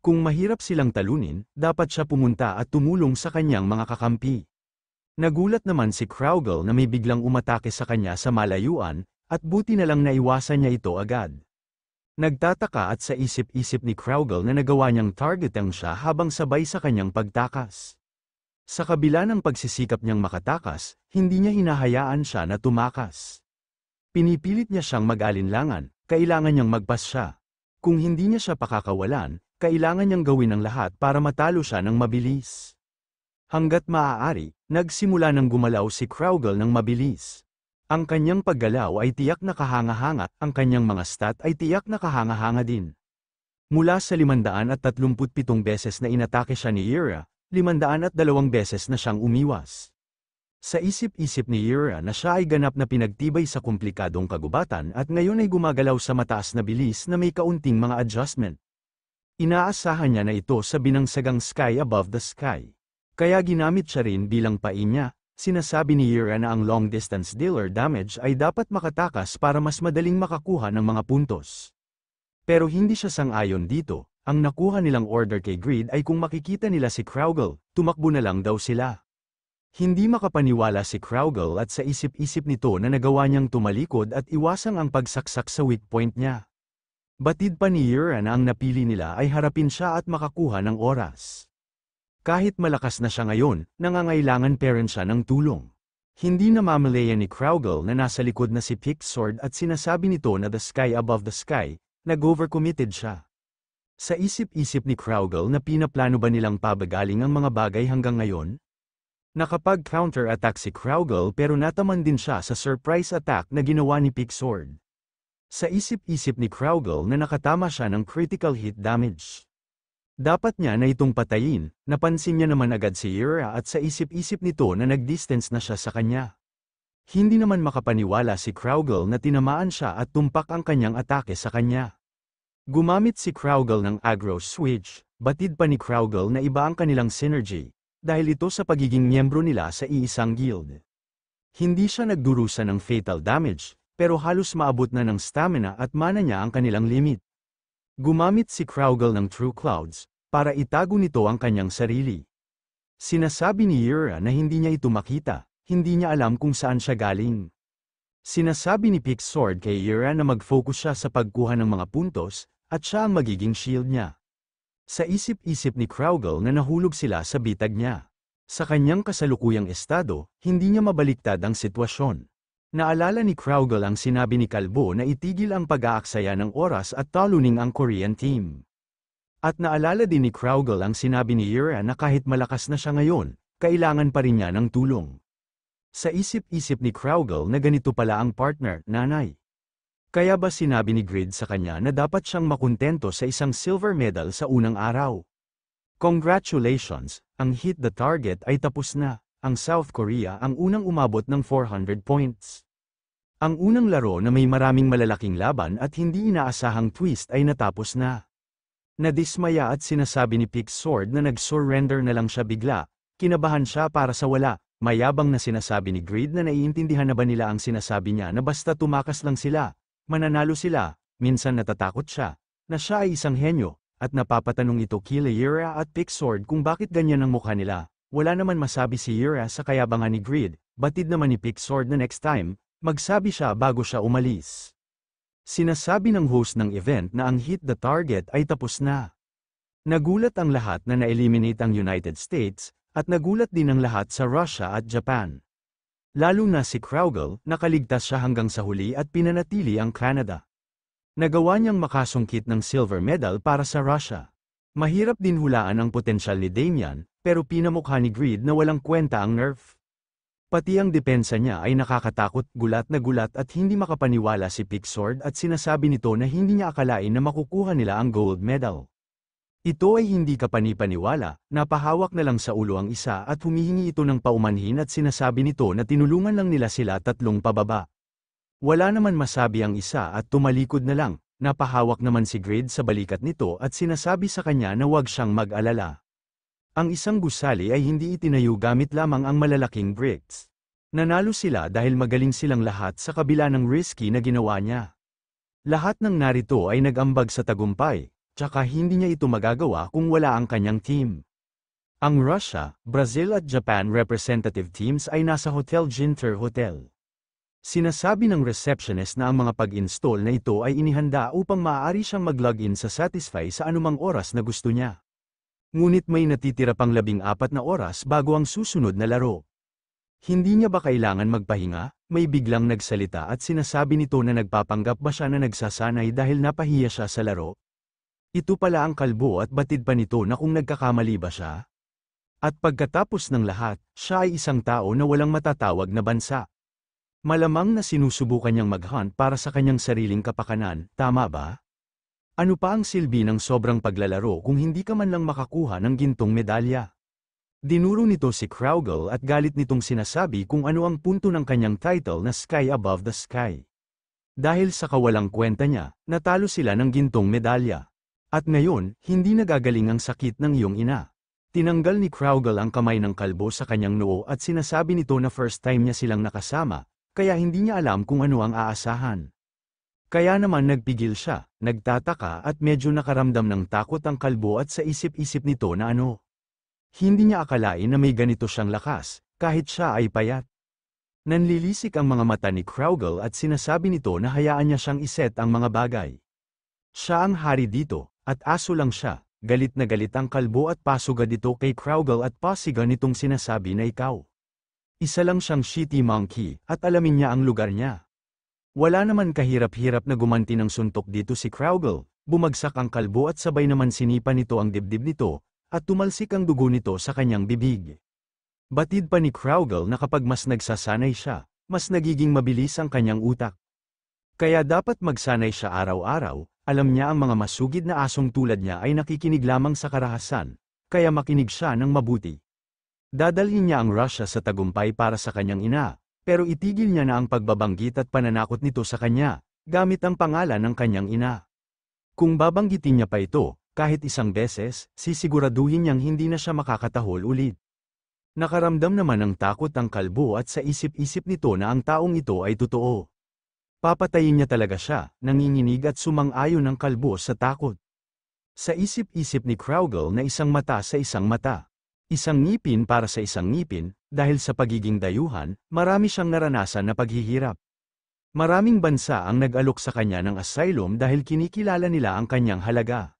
Kung mahirap silang talunin, dapat siya pumunta at tumulong sa kanyang mga kakampi. Nagulat naman si Crowgell na may biglang umatake sa kanya sa malayuan, at buti na lang naiwasan niya ito agad. Nagtataka at sa isip-isip ni Kraugle na nagawa niyang targetang siya habang sabay sa kanyang pagtakas. Sa kabila ng pagsisikap niyang makatakas, hindi niya hinahayaan siya na tumakas. Pinipilit niya siyang mag-alinlangan, kailangan niyang magpas siya. Kung hindi niya siya pakakawalan, kailangan niyang gawin ang lahat para matalo siya ng mabilis. Hanggat maaari, nagsimula ng gumalaw si Kraugle ng mabilis. Ang kanyang paggalaw ay tiyak na kahangahanga, ang kanyang mga stat ay tiyak na kahangahanga din. Mula sa 537 beses na inatake siya ni Yura, 502 beses na siyang umiwas. Sa isip-isip ni Yura na siya ay ganap na pinagtibay sa komplikadong kagubatan at ngayon ay gumagalaw sa mataas na bilis na may kaunting mga adjustment. Inaasahan niya na ito sa binangsagang sky above the sky. Kaya ginamit siya rin bilang pain niya, Sinasabi ni Yira na ang long-distance dealer damage ay dapat makatakas para mas madaling makakuha ng mga puntos. Pero hindi siya sang-ayon dito, ang nakuha nilang order kay Greed ay kung makikita nila si Crowgle, tumakbo na lang daw sila. Hindi makapaniwala si Crowgle at sa isip-isip nito na nagawa niyang tumalikod at iwasang ang pagsaksak sa weak point niya. Batid pa ni Yira na ang napili nila ay harapin siya at makakuha ng oras. Kahit malakas na siya ngayon, nangangailangan pa rin siya ng tulong. Hindi namamalayan ni Crowgirl na nasa likod na si Sword at sinasabi nito na the sky above the sky, nag-overcommitted siya. Sa isip-isip ni Crowgirl na pinaplano ba nilang pabagaling ang mga bagay hanggang ngayon? Nakapag-counter-attack si Crowgirl pero nataman din siya sa surprise attack na ginawa ni Sword. Sa isip-isip ni Crowgirl na nakatama siya ng critical hit damage. Dapat niya na itong patayin, napansin niya naman agad si Ira at sa isip-isip nito na nagdistance na siya sa kanya. Hindi naman makapaniwala si Crowgirl na tinamaan siya at tumpak ang kanyang atake sa kanya. Gumamit si Crowgirl ng agro switch, batid pa ni Crowgirl na iba ang kanilang synergy, dahil ito sa pagiging miyembro nila sa iisang guild. Hindi siya nagdurusa ng fatal damage, pero halos maabot na ng stamina at mana niya ang kanilang limit. Gumamit si Crowgal ng True Clouds, para itago nito ang kanyang sarili. Sinasabi ni Yura na hindi niya ito makita, hindi niya alam kung saan siya galing. Sinasabi ni Pix Sword kay Yura na mag-focus siya sa pagkuha ng mga puntos, at siya ang magiging shield niya. Sa isip-isip ni Crowgal na nahulog sila sa bitag niya. Sa kanyang kasalukuyang estado, hindi niya mabaliktad ang sitwasyon. Naalala ni Kraugle ang sinabi ni Kalbo na itigil ang pag-aaksaya ng oras at talunin ang Korean team. At naalala din ni Kraugle ang sinabi ni Yura na kahit malakas na siya ngayon, kailangan pa rin niya ng tulong. Sa isip-isip ni Kraugle na ganito pala ang partner, nanay. Kaya ba sinabi ni Grid sa kanya na dapat siyang makuntento sa isang silver medal sa unang araw? Congratulations, ang hit the target ay tapos na, ang South Korea ang unang umabot ng 400 points. Ang unang laro na may maraming malalaking laban at hindi inaasahang twist ay natapos na. Nadismaya at sinasabi ni Pick Sword na nag-surrender na lang siya bigla, kinabahan siya para sa wala, mayabang na sinasabi ni Greed na naiintindihan na ba nila ang sinasabi niya na basta tumakas lang sila, mananalo sila, minsan natatakot siya, na siya ay isang henyo, at napapatanong ito kila Yura at Pick Sword kung bakit ganyan ang mukha nila, wala naman masabi si Yura sa kayabangan ni Greed, batid naman ni Pick Sword na next time, Magsabi siya bago siya umalis. Sinasabi ng host ng event na ang hit the target ay tapos na. Nagulat ang lahat na na-eliminate ang United States, at nagulat din ang lahat sa Russia at Japan. Lalo na si Kraugle, nakaligtas siya hanggang sa huli at pinanatili ang Canada. Nagawa niyang makasungkit ng silver medal para sa Russia. Mahirap din hulaan ang potensyal ni Damian, pero pinamukha ni Greed na walang kwenta ang nerf. Pati ang depensa niya ay nakakatakot, gulat na gulat at hindi makapaniwala si Pixord at sinasabi nito na hindi niya akalain na makukuha nila ang gold medal. Ito ay hindi kapanipaniwala, napahawak na lang sa ulo ang isa at humihingi ito ng paumanhin at sinasabi nito na tinulungan lang nila sila tatlong pababa. Wala naman masabi ang isa at tumalikod na lang, napahawak naman si Grid sa balikat nito at sinasabi sa kanya na huwag siyang mag-alala. Ang isang gusali ay hindi itinayo gamit lamang ang malalaking bricks. Nanalo sila dahil magaling silang lahat sa kabila ng risky na ginawa niya. Lahat ng narito ay nagambag sa tagumpay, tsaka hindi niya ito magagawa kung wala ang kanyang team. Ang Russia, Brazil at Japan representative teams ay nasa Hotel Ginter Hotel. Sinasabi ng receptionist na ang mga pag-install na ito ay inihanda upang maaari siyang mag-login sa Satisfy sa anumang oras na gusto niya ngunit may natitira pang labing apat na oras bago ang susunod na laro. Hindi niya ba kailangan magpahinga? May biglang nagsalita at sinasabi nito na nagpapanggap ba siya na nagsasanay dahil napahiya siya sa laro? Ito pala ang kalbo at batid pa nito na kung nagkakamali ba siya? At pagkatapos ng lahat, siya ay isang tao na walang matatawag na bansa. Malamang na sinusubukan niyang maghunt para sa kanyang sariling kapakanan, tama ba? Ano pa ang silbi ng sobrang paglalaro kung hindi ka man lang makakuha ng gintong medalya? Dinuro nito si Kraugle at galit nitong sinasabi kung ano ang punto ng kanyang title na Sky Above the Sky. Dahil sa kawalang kwenta niya, natalo sila ng gintong medalya. At ngayon, hindi nagagaling ang sakit ng iyong ina. Tinanggal ni Kraugle ang kamay ng kalbo sa kanyang noo at sinasabi nito na first time niya silang nakasama, kaya hindi niya alam kung ano ang aasahan. Kaya naman nagpigil siya, nagtataka at medyo nakaramdam ng takot ang kalbo at sa isip-isip nito na ano. Hindi niya akalain na may ganito siyang lakas, kahit siya ay payat. Nanlilisik ang mga mata ni Kraugle at sinasabi nito na hayaan niya siyang iset ang mga bagay. Siya ang hari dito, at aso lang siya, galit na galit ang kalbo at pasuga dito kay Kraugle at pasiga nitong sinasabi na ikaw. Isa lang siyang shitty monkey, at alamin niya ang lugar niya. Wala naman kahirap-hirap na gumanti ng suntok dito si Crowgle, bumagsak ang kalbo at sabay naman sinipa nito ang dibdib nito, at tumalsik ang dugo nito sa kanyang bibig. Batid pa ni Crowgle na kapag mas nagsasanay siya, mas nagiging mabilis ang kanyang utak. Kaya dapat magsanay siya araw-araw, alam niya ang mga masugid na asong tulad niya ay nakikinig lamang sa karahasan, kaya makinig siya ng mabuti. Dadalhin niya ang Russia sa tagumpay para sa kanyang ina, pero itigil niya na ang pagbabanggit at pananakot nito sa kanya, gamit ang pangalan ng kanyang ina. Kung babanggitin niya pa ito, kahit isang beses, sisiguraduhin niyang hindi na siya makakatahol ulit. Nakaramdam naman ng takot ang kalbo at sa isip-isip nito na ang taong ito ay totoo. Papatayin niya talaga siya, nanginginig at sumang-ayon ng kalbo sa takot. Sa isip-isip ni Kraugle na isang mata sa isang mata, isang ngipin para sa isang ngipin, dahil sa pagiging dayuhan, marami siyang naranasan na paghihirap. Maraming bansa ang nag-alok sa kanya ng asylum dahil kinikilala nila ang kanyang halaga.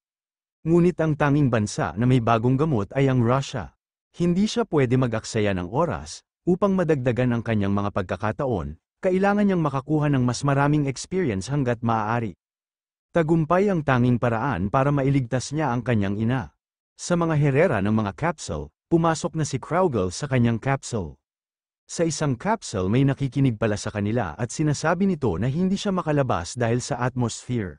Ngunit ang tanging bansa na may bagong gamot ay ang Russia. Hindi siya pwede mag-aksaya ng oras, upang madagdagan ang kanyang mga pagkakataon, kailangan niyang makakuha ng mas maraming experience hanggat maaari. Tagumpay ang tanging paraan para mailigtas niya ang kanyang ina. Sa mga herera ng mga capsule, pumasok na si Crowgirl sa kanyang capsule. Sa isang capsule may nakikinig pala sa kanila at sinasabi nito na hindi siya makalabas dahil sa atmosphere.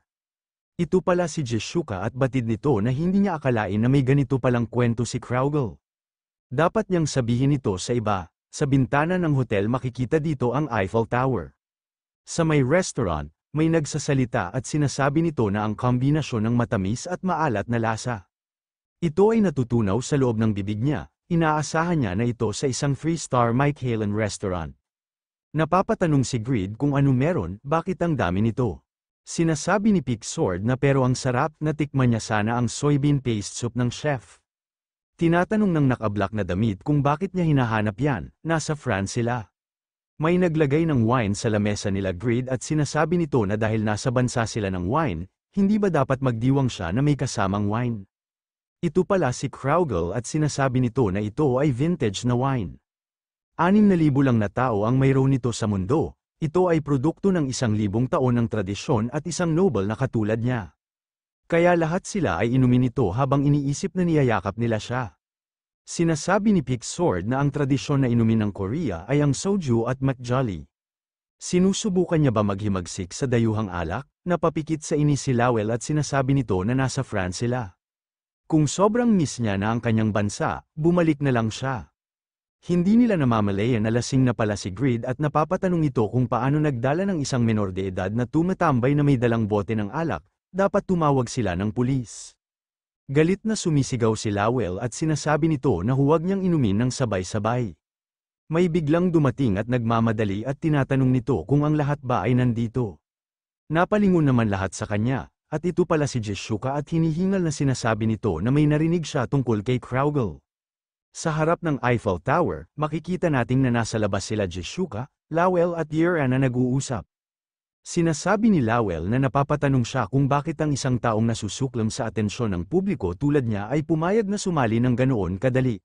Ito pala si Jeshuka at batid nito na hindi niya akalain na may ganito palang kwento si Crowgirl. Dapat niyang sabihin ito sa iba, sa bintana ng hotel makikita dito ang Eiffel Tower. Sa may restaurant, may nagsasalita at sinasabi nito na ang kombinasyon ng matamis at maalat na lasa. Ito ay natutunaw sa loob ng bibig niya, inaasahan niya na ito sa isang 3-star Mike Halen restaurant. Napapatanong si Grid kung ano meron, bakit ang dami nito. Sinasabi ni Pick Sword na pero ang sarap na tikman niya sana ang soybean paste soup ng chef. Tinatanong ng nakablak na damit kung bakit niya hinahanap yan, nasa France sila. May naglagay ng wine sa lamesa nila Grid at sinasabi nito na dahil nasa bansa sila ng wine, hindi ba dapat magdiwang siya na may kasamang wine? Ito pala si Kraugle at sinasabi nito na ito ay vintage na wine. Anim na libo lang na tao ang mayroon nito sa mundo, ito ay produkto ng isang libong taon ng tradisyon at isang noble na katulad niya. Kaya lahat sila ay inumin ito habang iniisip na niyayakap nila siya. Sinasabi ni Pick Sword na ang tradisyon na inumin ng Korea ay ang soju at McJolly. Sinusubukan niya ba maghimagsik sa dayuhang alak, napapikit sa ini si Lowell at sinasabi nito na nasa France sila. Kung sobrang miss niya na ang kanyang bansa, bumalik na lang siya. Hindi nila namamalayan na lasing na pala si Grid at napapatanong ito kung paano nagdala ng isang menor de edad na tumatambay na may dalang bote ng alak, dapat tumawag sila ng pulis. Galit na sumisigaw si Lowell at sinasabi nito na huwag niyang inumin ng sabay-sabay. May biglang dumating at nagmamadali at tinatanong nito kung ang lahat ba ay nandito. Napalingon naman lahat sa kanya, at ito pala si Jeshuka at hinihingal na sinasabi nito na may narinig siya tungkol kay Kraugel. Sa harap ng Eiffel Tower, makikita nating na nasa labas sila Jeshuka, Lowell at Yera na nag-uusap. Sinasabi ni Lowell na napapatanong siya kung bakit ang isang taong nasusuklam sa atensyon ng publiko tulad niya ay pumayag na sumali ng ganoon kadali.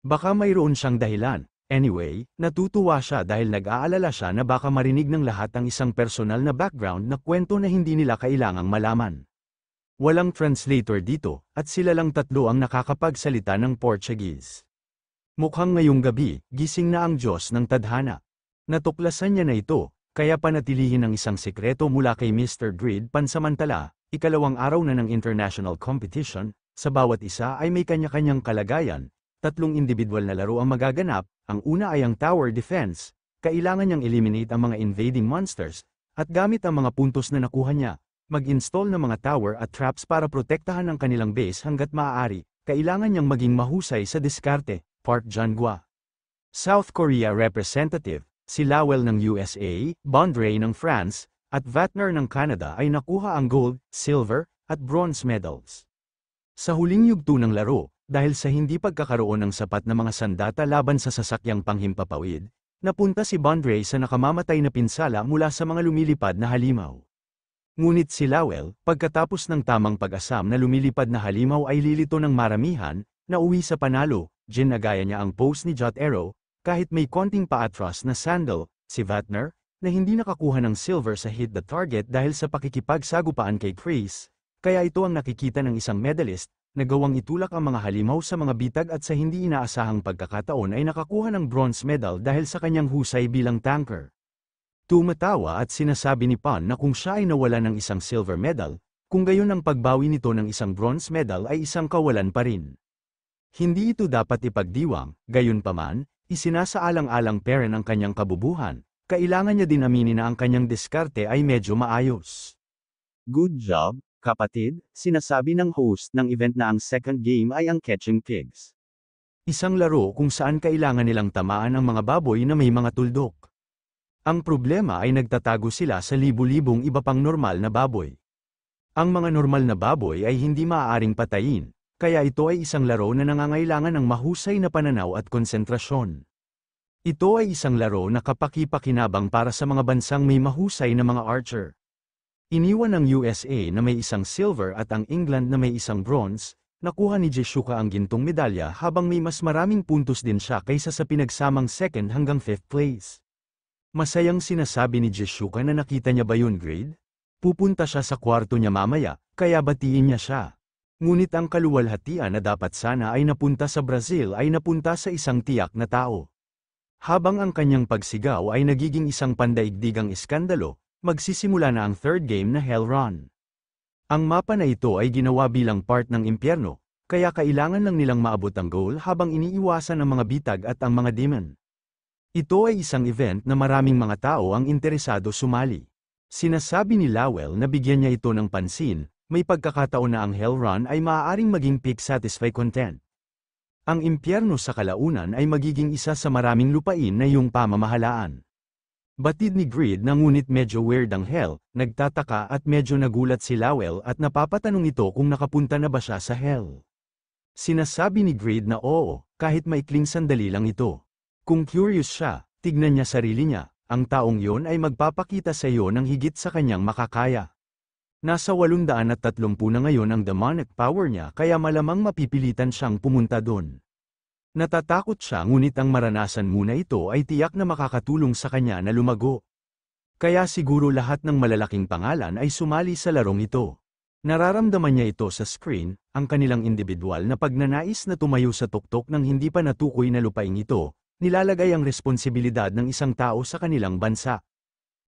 Baka mayroon siyang dahilan, Anyway, natutuwa siya dahil nag-aalala siya na baka marinig ng lahat ang isang personal na background na kwento na hindi nila kailangang malaman. Walang translator dito, at sila lang tatlo ang nakakapagsalita ng Portuguese. Mukhang ngayong gabi, gising na ang Diyos ng tadhana. Natuklasan niya na ito, kaya panatilihin ang isang sekreto mula kay Mr. Grid pansamantala, ikalawang araw na ng international competition, sa bawat isa ay may kanya-kanyang kalagayan, tatlong individual na laro ang magaganap, ang una ay ang tower defense, kailangan niyang eliminate ang mga invading monsters, at gamit ang mga puntos na nakuha niya, mag-install ng mga tower at traps para protektahan ang kanilang base hanggat maaari, kailangan niyang maging mahusay sa diskarte, Park Jangwa. South Korea Representative, si Lowell ng USA, Bondray ng France, at Vatner ng Canada ay nakuha ang gold, silver, at bronze medals. Sa huling yugto ng laro, dahil sa hindi pagkakaroon ng sapat na mga sandata laban sa sasakyang panghimpapawid, napunta si Bondray sa nakamamatay na pinsala mula sa mga lumilipad na halimaw. Ngunit si Lowell, pagkatapos ng tamang pag-asam na lumilipad na halimaw ay lilito ng maramihan, na uwi sa panalo, ginagaya niya ang pose ni Jot Arrow, kahit may konting paatras na sandal, si Vatner, na hindi nakakuha ng silver sa hit the target dahil sa pakikipagsagupaan kay Chris, kaya ito ang nakikita ng isang medalist nagawang itulak ang mga halimaw sa mga bitag at sa hindi inaasahang pagkakataon ay nakakuha ng bronze medal dahil sa kanyang husay bilang tanker. Tumatawa at sinasabi ni Pan na kung siya ay nawala ng isang silver medal, kung gayon ang pagbawi nito ng isang bronze medal ay isang kawalan pa rin. Hindi ito dapat ipagdiwang, gayunpaman, isinasaalang-alang peren ang kanyang kabubuhan, kailangan niya din aminin na ang kanyang diskarte ay medyo maayos. Good job, Kapatid, sinasabi ng host ng event na ang second game ay ang Catching Pigs. Isang laro kung saan kailangan nilang tamaan ang mga baboy na may mga tuldok. Ang problema ay nagtatago sila sa libu-libong iba pang normal na baboy. Ang mga normal na baboy ay hindi maaaring patayin, kaya ito ay isang laro na nangangailangan ng mahusay na pananaw at konsentrasyon. Ito ay isang laro na kapaki-pakinabang para sa mga bansang may mahusay na mga archer. Iniwan ng USA na may isang silver at ang England na may isang bronze, nakuha ni Jeshuka ang gintong medalya habang may mas maraming puntos din siya kaysa sa pinagsamang second hanggang fifth place. Masayang sinasabi ni Jeshuka na nakita niya ba yun grade? Pupunta siya sa kwarto niya mamaya, kaya batiin niya siya. Ngunit ang kaluwalhatian na dapat sana ay napunta sa Brazil ay napunta sa isang tiyak na tao. Habang ang kanyang pagsigaw ay nagiging isang pandaigdigang iskandalo, magsisimula na ang third game na Hell Run. Ang mapa na ito ay ginawa bilang part ng impyerno, kaya kailangan lang nilang maabot ang goal habang iniiwasan ang mga bitag at ang mga demon. Ito ay isang event na maraming mga tao ang interesado sumali. Sinasabi ni Lowell na bigyan niya ito ng pansin, may pagkakataon na ang Hell Run ay maaaring maging peak satisfy content. Ang impyerno sa kalaunan ay magiging isa sa maraming lupain na iyong pamamahalaan. Batid ni Grid na ngunit medyo weird ang Hell, nagtataka at medyo nagulat si Lowell at napapatanong ito kung nakapunta na ba siya sa Hell. Sinasabi ni Grid na oo, kahit maikling sandali lang ito. Kung curious siya, tignan niya sarili niya, ang taong yon ay magpapakita sa iyo ng higit sa kanyang makakaya. Nasa 830 na ngayon ang demonic power niya kaya malamang mapipilitan siyang pumunta doon. Natatakot siya ngunit ang maranasan muna ito ay tiyak na makakatulong sa kanya na lumago. Kaya siguro lahat ng malalaking pangalan ay sumali sa larong ito. Nararamdaman niya ito sa screen, ang kanilang individual na pagnanais na tumayo sa tuktok ng hindi pa natukoy na lupaing ito, nilalagay ang responsibilidad ng isang tao sa kanilang bansa.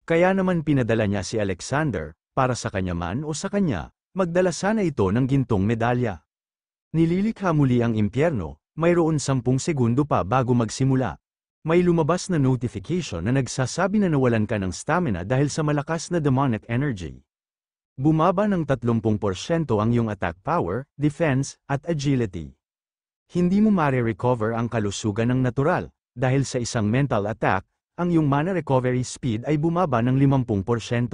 Kaya naman pinadala niya si Alexander, para sa kanya man o sa kanya, magdala sana ito ng gintong medalya. Nililikha muli ang impyerno, mayroon 10 segundo pa bago magsimula. May lumabas na notification na nagsasabi na nawalan ka ng stamina dahil sa malakas na demonic energy. Bumaba ng 30% ang iyong attack power, defense, at agility. Hindi mo mare-recover ang kalusugan ng natural, dahil sa isang mental attack, ang iyong mana recovery speed ay bumaba ng 50%.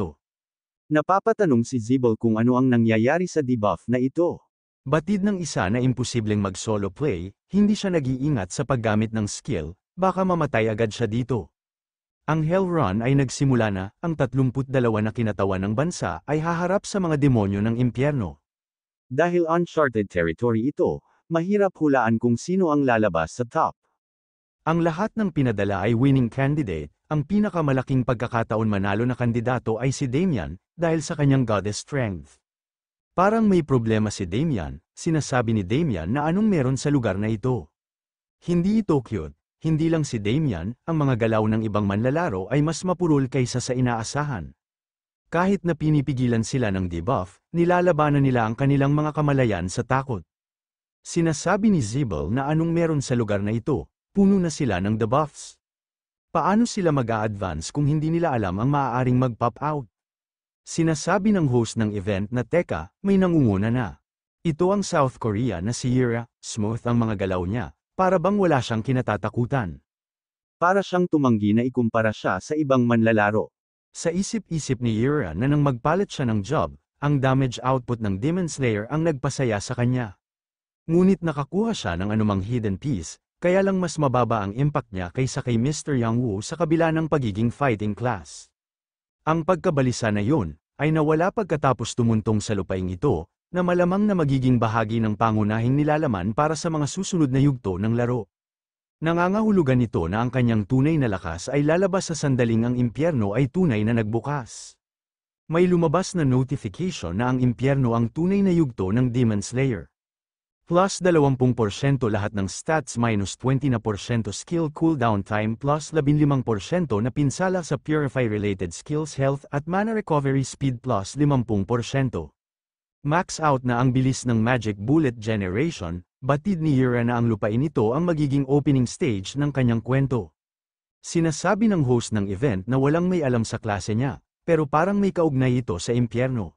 Napapatanong si Zibble kung ano ang nangyayari sa debuff na ito. Batid ng isa na imposibleng mag-solo play, hindi siya nag-iingat sa paggamit ng skill, baka mamatay agad siya dito. Ang Hell Run ay nagsimula na, ang 32 na kinatawan ng bansa ay haharap sa mga demonyo ng impyerno. Dahil uncharted territory ito, mahirap hulaan kung sino ang lalabas sa top. Ang lahat ng pinadala ay winning candidate, ang pinakamalaking pagkakataon manalo na kandidato ay si Damian, dahil sa kanyang goddess strength. Parang may problema si Damian, sinasabi ni Damian na anong meron sa lugar na ito. Hindi ito cute, hindi lang si Damian, ang mga galaw ng ibang manlalaro ay mas mapurol kaysa sa inaasahan. Kahit na pinipigilan sila ng debuff, nilalabanan nila ang kanilang mga kamalayan sa takot. Sinasabi ni Zibel na anong meron sa lugar na ito, puno na sila ng debuffs. Paano sila mag advance kung hindi nila alam ang maaaring mag-pop out? Sinasabi ng host ng event na teka, may nangunguna na. Ito ang South Korea na si Yira, smooth ang mga galaw niya, para bang wala siyang kinatatakutan. Para siyang tumanggi na ikumpara siya sa ibang manlalaro. Sa isip-isip ni Yira na nang magpalit siya ng job, ang damage output ng Demon Slayer ang nagpasaya sa kanya. Ngunit nakakuha siya ng anumang hidden piece, kaya lang mas mababa ang impact niya kaysa kay Mr. Yang Wu sa kabila ng pagiging fighting class. Ang pagkabalisa na yun, ay nawala pagkatapos tumuntong sa lupaing ito, na malamang na magiging bahagi ng pangunahing nilalaman para sa mga susunod na yugto ng laro. Nangangahulugan ito na ang kanyang tunay na lakas ay lalabas sa sandaling ang impyerno ay tunay na nagbukas. May lumabas na notification na ang impyerno ang tunay na yugto ng Demon Slayer. Plus 20% lahat ng stats minus 20% na porsyento skill cooldown time plus 15% na pinsala sa Purify-related skills health at mana recovery speed plus 50%. Max out na ang bilis ng Magic Bullet Generation, batid ni Yura na ang lupain ito ang magiging opening stage ng kanyang kwento. Sinasabi ng host ng event na walang may alam sa klase niya, pero parang may kaugnay ito sa impyerno.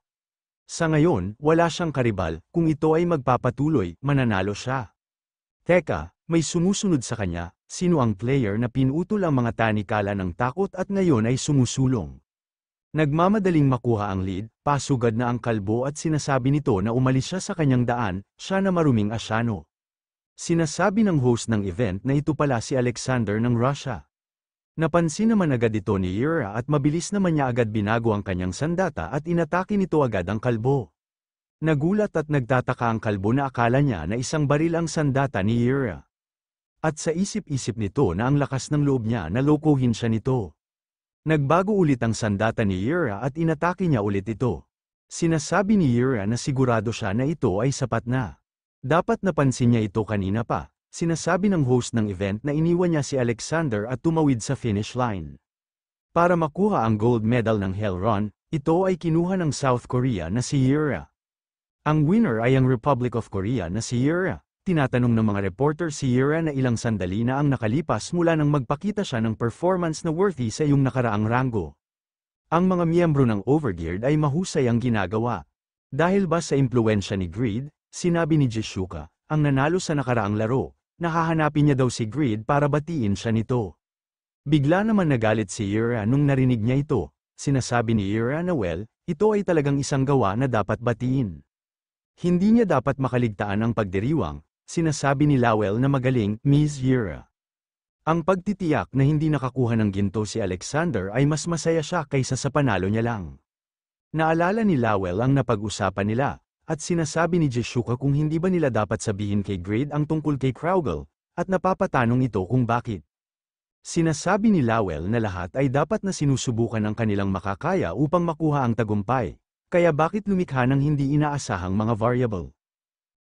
Sa ngayon, wala siyang karibal, kung ito ay magpapatuloy, mananalo siya. Teka, may sumusunod sa kanya, sino ang player na pinutol ang mga tanikala ng takot at ngayon ay sumusulong. Nagmamadaling makuha ang lead, pasugad na ang kalbo at sinasabi nito na umalis siya sa kanyang daan, siya na maruming asyano. Sinasabi ng host ng event na ito pala si Alexander ng Russia. Napansin naman agad ito ni Ira at mabilis naman niya agad binago ang kanyang sandata at inatake nito agad ang kalbo. Nagulat at nagtataka ang kalbo na akala niya na isang baril ang sandata ni Ira. At sa isip-isip nito na ang lakas ng loob niya na lokohin siya nito. Nagbago ulit ang sandata ni Ira at inatake niya ulit ito. Sinasabi ni Ira na sigurado siya na ito ay sapat na. Dapat napansin niya ito kanina pa, Sinasabi ng host ng event na iniwan niya si Alexander at tumawid sa finish line. Para makuha ang gold medal ng Hell Run, ito ay kinuha ng South Korea na si Yura. Ang winner ay ang Republic of Korea na si Yura. Tinatanong ng mga reporter si Yura na ilang sandali na ang nakalipas mula nang magpakita siya ng performance na worthy sa iyong nakaraang ranggo. Ang mga miyembro ng Overgeared ay mahusay ang ginagawa. Dahil ba sa impluensya ni Greed, sinabi ni Jishuka, ang nanalo sa nakaraang laro, nakahanapin niya daw si Grid para batiin siya nito. Bigla naman nagalit si Ira nung narinig niya ito, sinasabi ni Ira na well, ito ay talagang isang gawa na dapat batiin. Hindi niya dapat makaligtaan ang pagdiriwang, sinasabi ni Lowell na magaling, Miss Ira. Ang pagtitiyak na hindi nakakuha ng ginto si Alexander ay mas masaya siya kaysa sa panalo niya lang. Naalala ni Lowell ang napag-usapan nila, at sinasabi ni Jeshuka kung hindi ba nila dapat sabihin kay Grade ang tungkol kay Crowgel, at napapatanong ito kung bakit. Sinasabi ni Lowell na lahat ay dapat na sinusubukan ang kanilang makakaya upang makuha ang tagumpay, kaya bakit lumikha ng hindi inaasahang mga variable?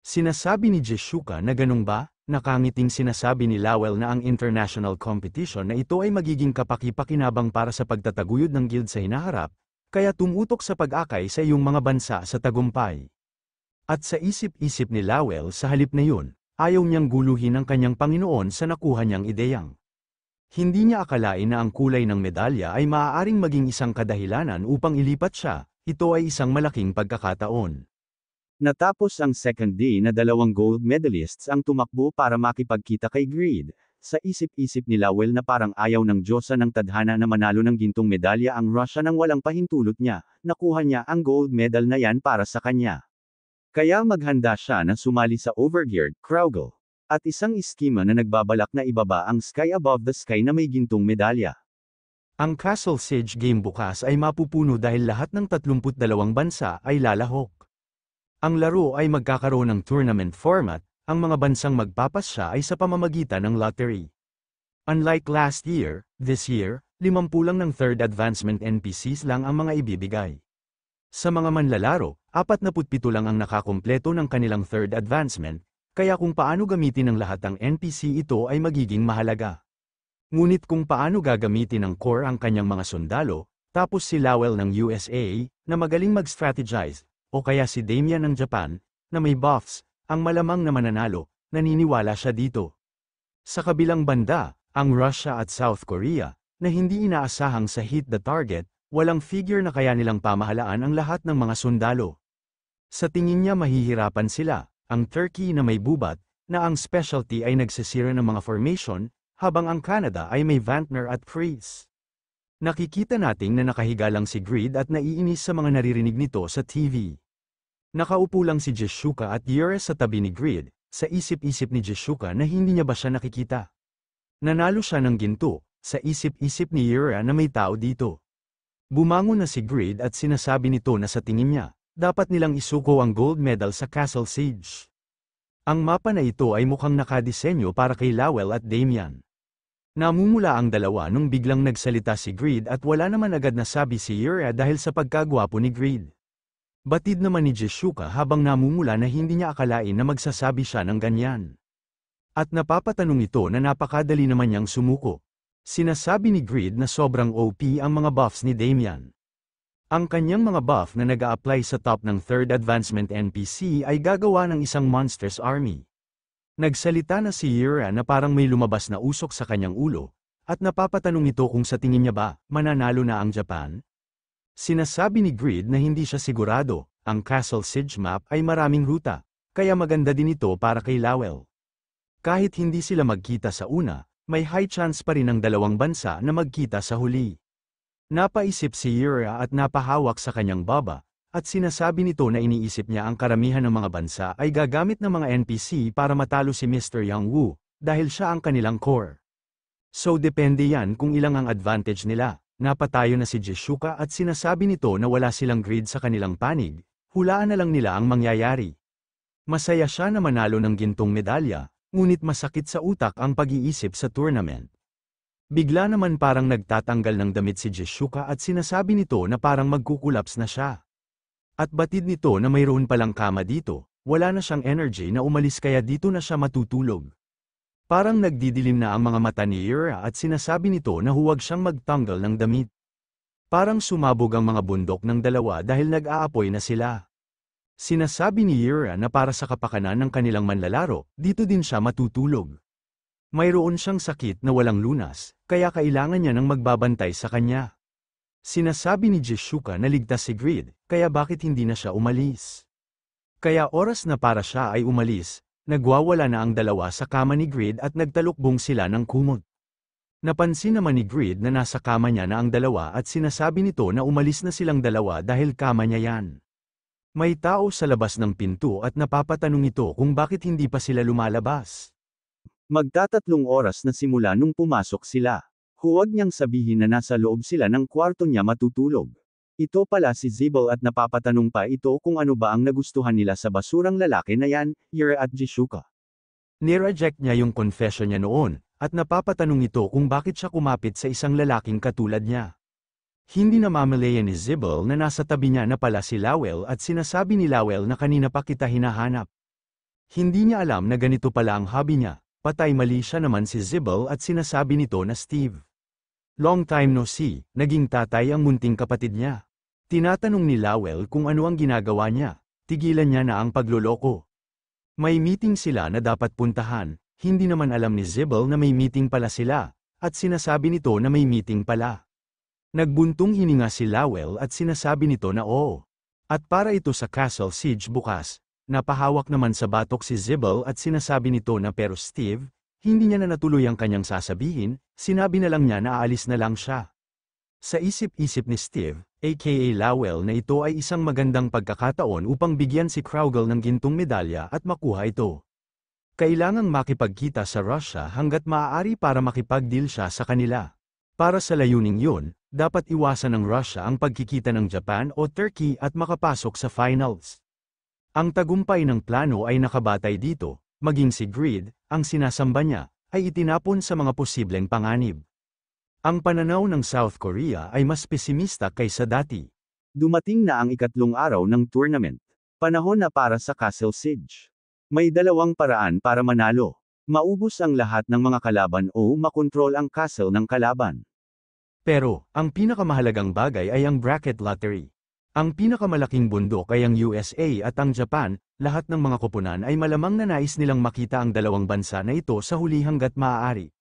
Sinasabi ni Jeshuka na ganun ba, nakangiting sinasabi ni Lowell na ang international competition na ito ay magiging kapakipakinabang para sa pagtataguyod ng guild sa hinaharap, kaya tumutok sa pag-akay sa iyong mga bansa sa tagumpay. At sa isip-isip ni Lowell sa halip na yun, ayaw niyang guluhin ang kanyang Panginoon sa nakuha niyang ideyang. Hindi niya akalain na ang kulay ng medalya ay maaaring maging isang kadahilanan upang ilipat siya, ito ay isang malaking pagkakataon. Natapos ang second day na dalawang gold medalists ang tumakbo para makipagkita kay Greed, sa isip-isip ni Lowell na parang ayaw ng Diyosa ng tadhana na manalo ng gintong medalya ang Russia nang walang pahintulot niya, nakuha niya ang gold medal na yan para sa kanya. Kaya maghanda siya na sumali sa overgeared, Kraugle. At isang iskima na nagbabalak na ibaba ang sky above the sky na may gintong medalya. Ang Castle Siege game bukas ay mapupuno dahil lahat ng 32 bansa ay lalahok. Ang laro ay magkakaroon ng tournament format, ang mga bansang magpapasya ay sa pamamagitan ng lottery. Unlike last year, this year, 50 lang ng third advancement NPCs lang ang mga ibibigay. Sa mga manlalaro, 47 lang ang nakakompleto ng kanilang third advancement, kaya kung paano gamitin ng lahat ng NPC ito ay magiging mahalaga. Ngunit kung paano gagamitin ng core ang kanyang mga sundalo, tapos si Lowell ng USA, na magaling mag-strategize, o kaya si Damian ng Japan, na may buffs, ang malamang na mananalo, naniniwala siya dito. Sa kabilang banda, ang Russia at South Korea, na hindi inaasahang sa hit the target, Walang figure na kaya nilang pamahalaan ang lahat ng mga sundalo. Sa tingin niya mahihirapan sila, ang Turkey na may bubat, na ang specialty ay nagsisira ng mga formation, habang ang Canada ay may Vantner at Freeze. Nakikita nating na nakahiga lang si Greed at naiinis sa mga naririnig nito sa TV. Nakaupo lang si Jeshuka at Yures sa tabi ni Grid, sa isip-isip ni Jeshuka na hindi niya ba siya nakikita. Nanalo siya ng ginto, sa isip-isip ni Yura na may tao dito. Bumangon na si Grid at sinasabi nito na sa tingin niya, dapat nilang isuko ang gold medal sa Castle Siege. Ang mapa na ito ay mukhang nakadesenyo para kay Lowell at Damian. Namumula ang dalawa nung biglang nagsalita si Grid at wala naman agad nasabi si Yura dahil sa pagkagwapo ni Grid. Batid naman ni Jeshuka habang namumula na hindi niya akalain na magsasabi siya ng ganyan. At napapatanong ito na napakadali naman niyang sumuko, Sinasabi ni Grid na sobrang OP ang mga buffs ni Damian. Ang kanyang mga buff na nag apply sa top ng 3rd Advancement NPC ay gagawa ng isang Monsters Army. Nagsalita na si Yura na parang may lumabas na usok sa kanyang ulo, at napapatanong ito kung sa tingin niya ba, mananalo na ang Japan? Sinasabi ni Grid na hindi siya sigurado, ang Castle Siege map ay maraming ruta, kaya maganda din ito para kay Lowell. Kahit hindi sila magkita sa una, may high chance pa rin ang dalawang bansa na magkita sa huli. Napaisip si Yura at napahawak sa kanyang baba, at sinasabi nito na iniisip niya ang karamihan ng mga bansa ay gagamit ng mga NPC para matalo si Mr. Yang Wu, dahil siya ang kanilang core. So depende yan kung ilang ang advantage nila. Napatayo na si Jishuka at sinasabi nito na wala silang grid sa kanilang panig, hulaan na lang nila ang mangyayari. Masaya siya na manalo ng gintong medalya, ngunit masakit sa utak ang pag-iisip sa tournament. Bigla naman parang nagtatanggal ng damit si Jeshuka at sinasabi nito na parang magkukulaps na siya. At batid nito na mayroon palang kama dito, wala na siyang energy na umalis kaya dito na siya matutulog. Parang nagdidilim na ang mga mata ni Yura at sinasabi nito na huwag siyang magtanggal ng damit. Parang sumabog ang mga bundok ng dalawa dahil nag-aapoy na sila. Sinasabi ni Yura na para sa kapakanan ng kanilang manlalaro, dito din siya matutulog. Mayroon siyang sakit na walang lunas, kaya kailangan niya ng magbabantay sa kanya. Sinasabi ni Jishuka na ligtas si Grid, kaya bakit hindi na siya umalis? Kaya oras na para siya ay umalis, nagwawala na ang dalawa sa kama ni Grid at nagtalukbong sila ng kumot. Napansin naman ni Grid na nasa kama niya na ang dalawa at sinasabi nito na umalis na silang dalawa dahil kama niya yan. May tao sa labas ng pinto at napapatanong ito kung bakit hindi pa sila lumalabas. Magtatatlong oras na simula nung pumasok sila. Huwag niyang sabihin na nasa loob sila ng kwarto niya matutulog. Ito pala si Zebel at napapatanong pa ito kung ano ba ang nagustuhan nila sa basurang lalaki na yan, Yura at Jishuka. Nireject niya yung confession niya noon, at napapatanong ito kung bakit siya kumapit sa isang lalaking katulad niya. Hindi namamalayan ni Zibble na nasa tabi niya na pala si Lowell at sinasabi ni Lowell na kanina pa kita hinahanap. Hindi niya alam na ganito pala ang hobby niya, patay mali siya naman si Zibble at sinasabi nito na Steve. Long time no see, naging tatay ang munting kapatid niya. Tinatanong ni Lowell kung ano ang ginagawa niya, tigilan niya na ang pagloloko. May meeting sila na dapat puntahan, hindi naman alam ni Zibble na may meeting pala sila, at sinasabi nito na may meeting pala. Nagbuntong hininga si Lowell at sinasabi nito na oo. At para ito sa Castle Siege bukas, napahawak naman sa batok si Zibble at sinasabi nito na pero Steve, hindi niya na natuloy ang kanyang sasabihin, sinabi na lang niya na aalis na lang siya. Sa isip-isip ni Steve, aka Lowell na ito ay isang magandang pagkakataon upang bigyan si Kraugle ng gintong medalya at makuha ito. Kailangang makipagkita sa Russia hanggat maaari para makipag-deal siya sa kanila. Para sa layuning yun, dapat iwasan ng Russia ang pagkikita ng Japan o Turkey at makapasok sa finals. Ang tagumpay ng plano ay nakabatay dito, maging si Greed, ang sinasamba niya, ay itinapon sa mga posibleng panganib. Ang pananaw ng South Korea ay mas pesimista kaysa dati. Dumating na ang ikatlong araw ng tournament. Panahon na para sa Castle Siege. May dalawang paraan para manalo. Maubos ang lahat ng mga kalaban o makontrol ang castle ng kalaban. Pero, ang pinakamahalagang bagay ay ang bracket lottery. Ang pinakamalaking bundok ay ang USA at ang Japan, lahat ng mga koponan ay malamang nanais nilang makita ang dalawang bansa na ito sa huli hanggat maaari.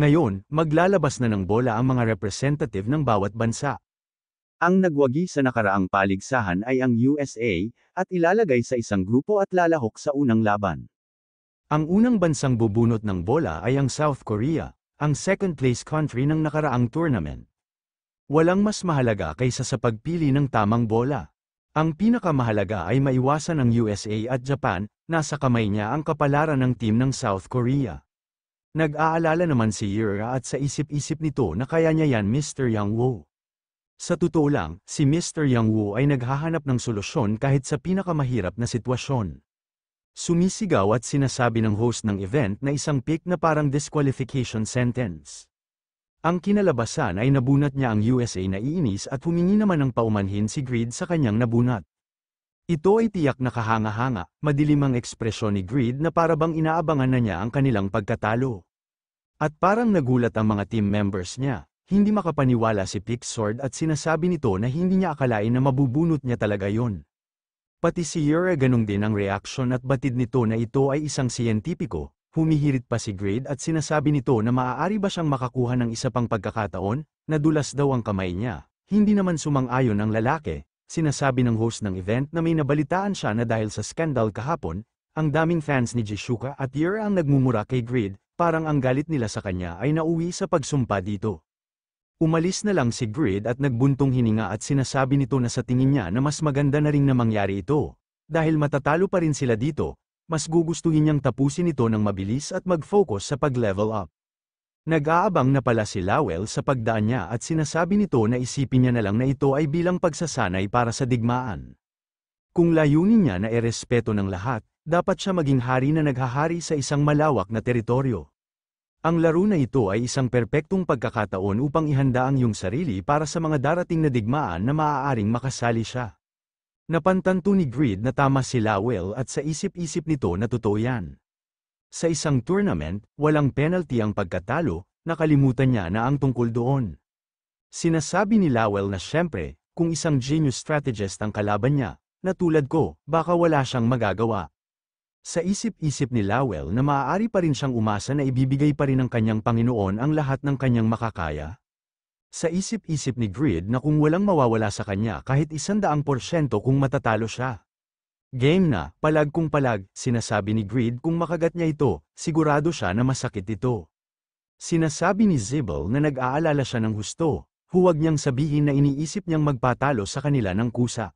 Ngayon, maglalabas na ng bola ang mga representative ng bawat bansa. Ang nagwagi sa nakaraang paligsahan ay ang USA, at ilalagay sa isang grupo at lalahok sa unang laban. Ang unang bansang bubunot ng bola ay ang South Korea, ang second place country ng nakaraang tournament. Walang mas mahalaga kaysa sa pagpili ng tamang bola. Ang pinakamahalaga ay maiwasan ng USA at Japan, nasa kamay niya ang kapalaran ng team ng South Korea. Nag-aalala naman si Yura at sa isip-isip nito na kaya niya yan Mr. Yang Woo. Sa totoo lang, si Mr. Yang Woo ay naghahanap ng solusyon kahit sa pinakamahirap na sitwasyon. Sumisigaw at sinasabi ng host ng event na isang pick na parang disqualification sentence. Ang kinalabasan ay nabunat niya ang USA na iinis at humingi naman ng paumanhin si Greed sa kanyang nabunat. Ito ay tiyak na kahanga-hanga, madilim ang ekspresyon ni Greed na parabang inaabangan na niya ang kanilang pagkatalo. At parang nagulat ang mga team members niya, hindi makapaniwala si Pick Sword at sinasabi nito na hindi niya akalain na mabubunot niya talaga yon. Pati si Yura ganong din ang reaksyon at batid nito na ito ay isang siyentipiko, humihirit pa si Grade at sinasabi nito na maaari ba siyang makakuha ng isa pang pagkakataon, na dulas daw ang kamay niya. Hindi naman sumang-ayon ang lalaki, sinasabi ng host ng event na may nabalitaan siya na dahil sa scandal kahapon, ang daming fans ni Jishuka at Yura ang nagmumura kay Grade, parang ang galit nila sa kanya ay nauwi sa pagsumpa dito. Umalis na lang si Grid at nagbuntong hininga at sinasabi nito na sa tingin niya na mas maganda na rin na mangyari ito. Dahil matatalo pa rin sila dito, mas gugustuhin niyang tapusin ito ng mabilis at mag-focus sa pag-level up. Nag-aabang na pala si Lowell sa pagdaan niya at sinasabi nito na isipin niya na lang na ito ay bilang pagsasanay para sa digmaan. Kung layunin niya na erespeto ng lahat, dapat siya maging hari na naghahari sa isang malawak na teritoryo. Ang laro na ito ay isang perpektong pagkakataon upang ihanda ang iyong sarili para sa mga darating na digmaan na maaaring makasali siya. Napantanto ni Greed na tama si Lawell at sa isip-isip nito na yan. Sa isang tournament, walang penalty ang pagkatalo, nakalimutan niya na ang tungkol doon. Sinasabi ni Lawell na siyempre, kung isang genius strategist ang kalaban niya, na tulad ko, baka wala siyang magagawa. Sa isip-isip ni Lawel na maaari pa rin siyang umasa na ibibigay pa rin ng kanyang Panginoon ang lahat ng kanyang makakaya. Sa isip-isip ni Grid na kung walang mawawala sa kanya kahit isandaang porsyento kung matatalo siya. Game na, palag kung palag, sinasabi ni Grid kung makagat niya ito, sigurado siya na masakit ito. Sinasabi ni Zibble na nag-aalala siya ng husto, huwag niyang sabihin na iniisip niyang magpatalo sa kanila ng kusa.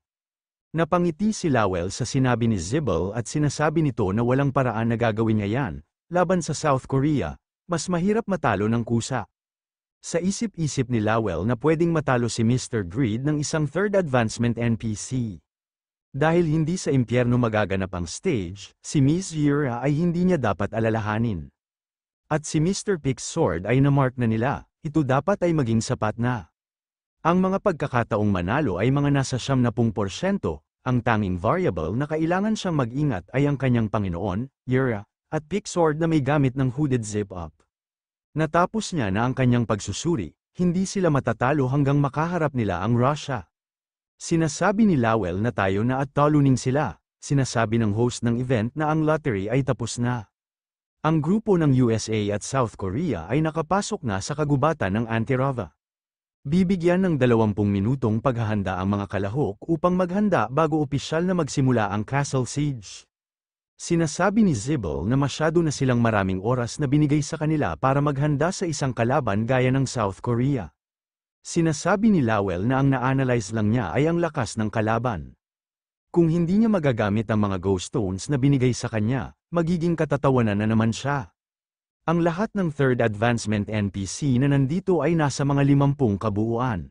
Napangiti si Lowell sa sinabi ni Zibble at sinasabi nito na walang paraan na gagawin niya yan, laban sa South Korea, mas mahirap matalo ng kusa. Sa isip-isip ni Lowell na pwedeng matalo si Mr. Greed ng isang third advancement NPC. Dahil hindi sa impyerno magaganap ang stage, si Miss Yura ay hindi niya dapat alalahanin. At si Mr. Pix's sword ay na-mark na nila, ito dapat ay maging sapat na. Ang mga pagkakataong manalo ay mga nasa 70%, ang tanging variable na kailangan siyang mag-ingat ay ang kanyang Panginoon, Yura, at pick sword na may gamit ng hooded zip-up. Natapos niya na ang kanyang pagsusuri, hindi sila matatalo hanggang makaharap nila ang Russia. Sinasabi ni Lowell na tayo na at taluning sila, sinasabi ng host ng event na ang lottery ay tapos na. Ang grupo ng USA at South Korea ay nakapasok na sa kagubatan ng Antirava. Bibigyan ng 20 minutong paghahanda ang mga kalahok upang maghanda bago opisyal na magsimula ang castle siege. Sinasabi ni Zibble na masyado na silang maraming oras na binigay sa kanila para maghanda sa isang kalaban gaya ng South Korea. Sinasabi ni Lowell na ang na-analyze lang niya ay ang lakas ng kalaban. Kung hindi niya magagamit ang mga ghost stones na binigay sa kanya, magiging katatawanan na naman siya. Ang lahat ng Third Advancement NPC na nandito ay nasa mga 50 kabuuan.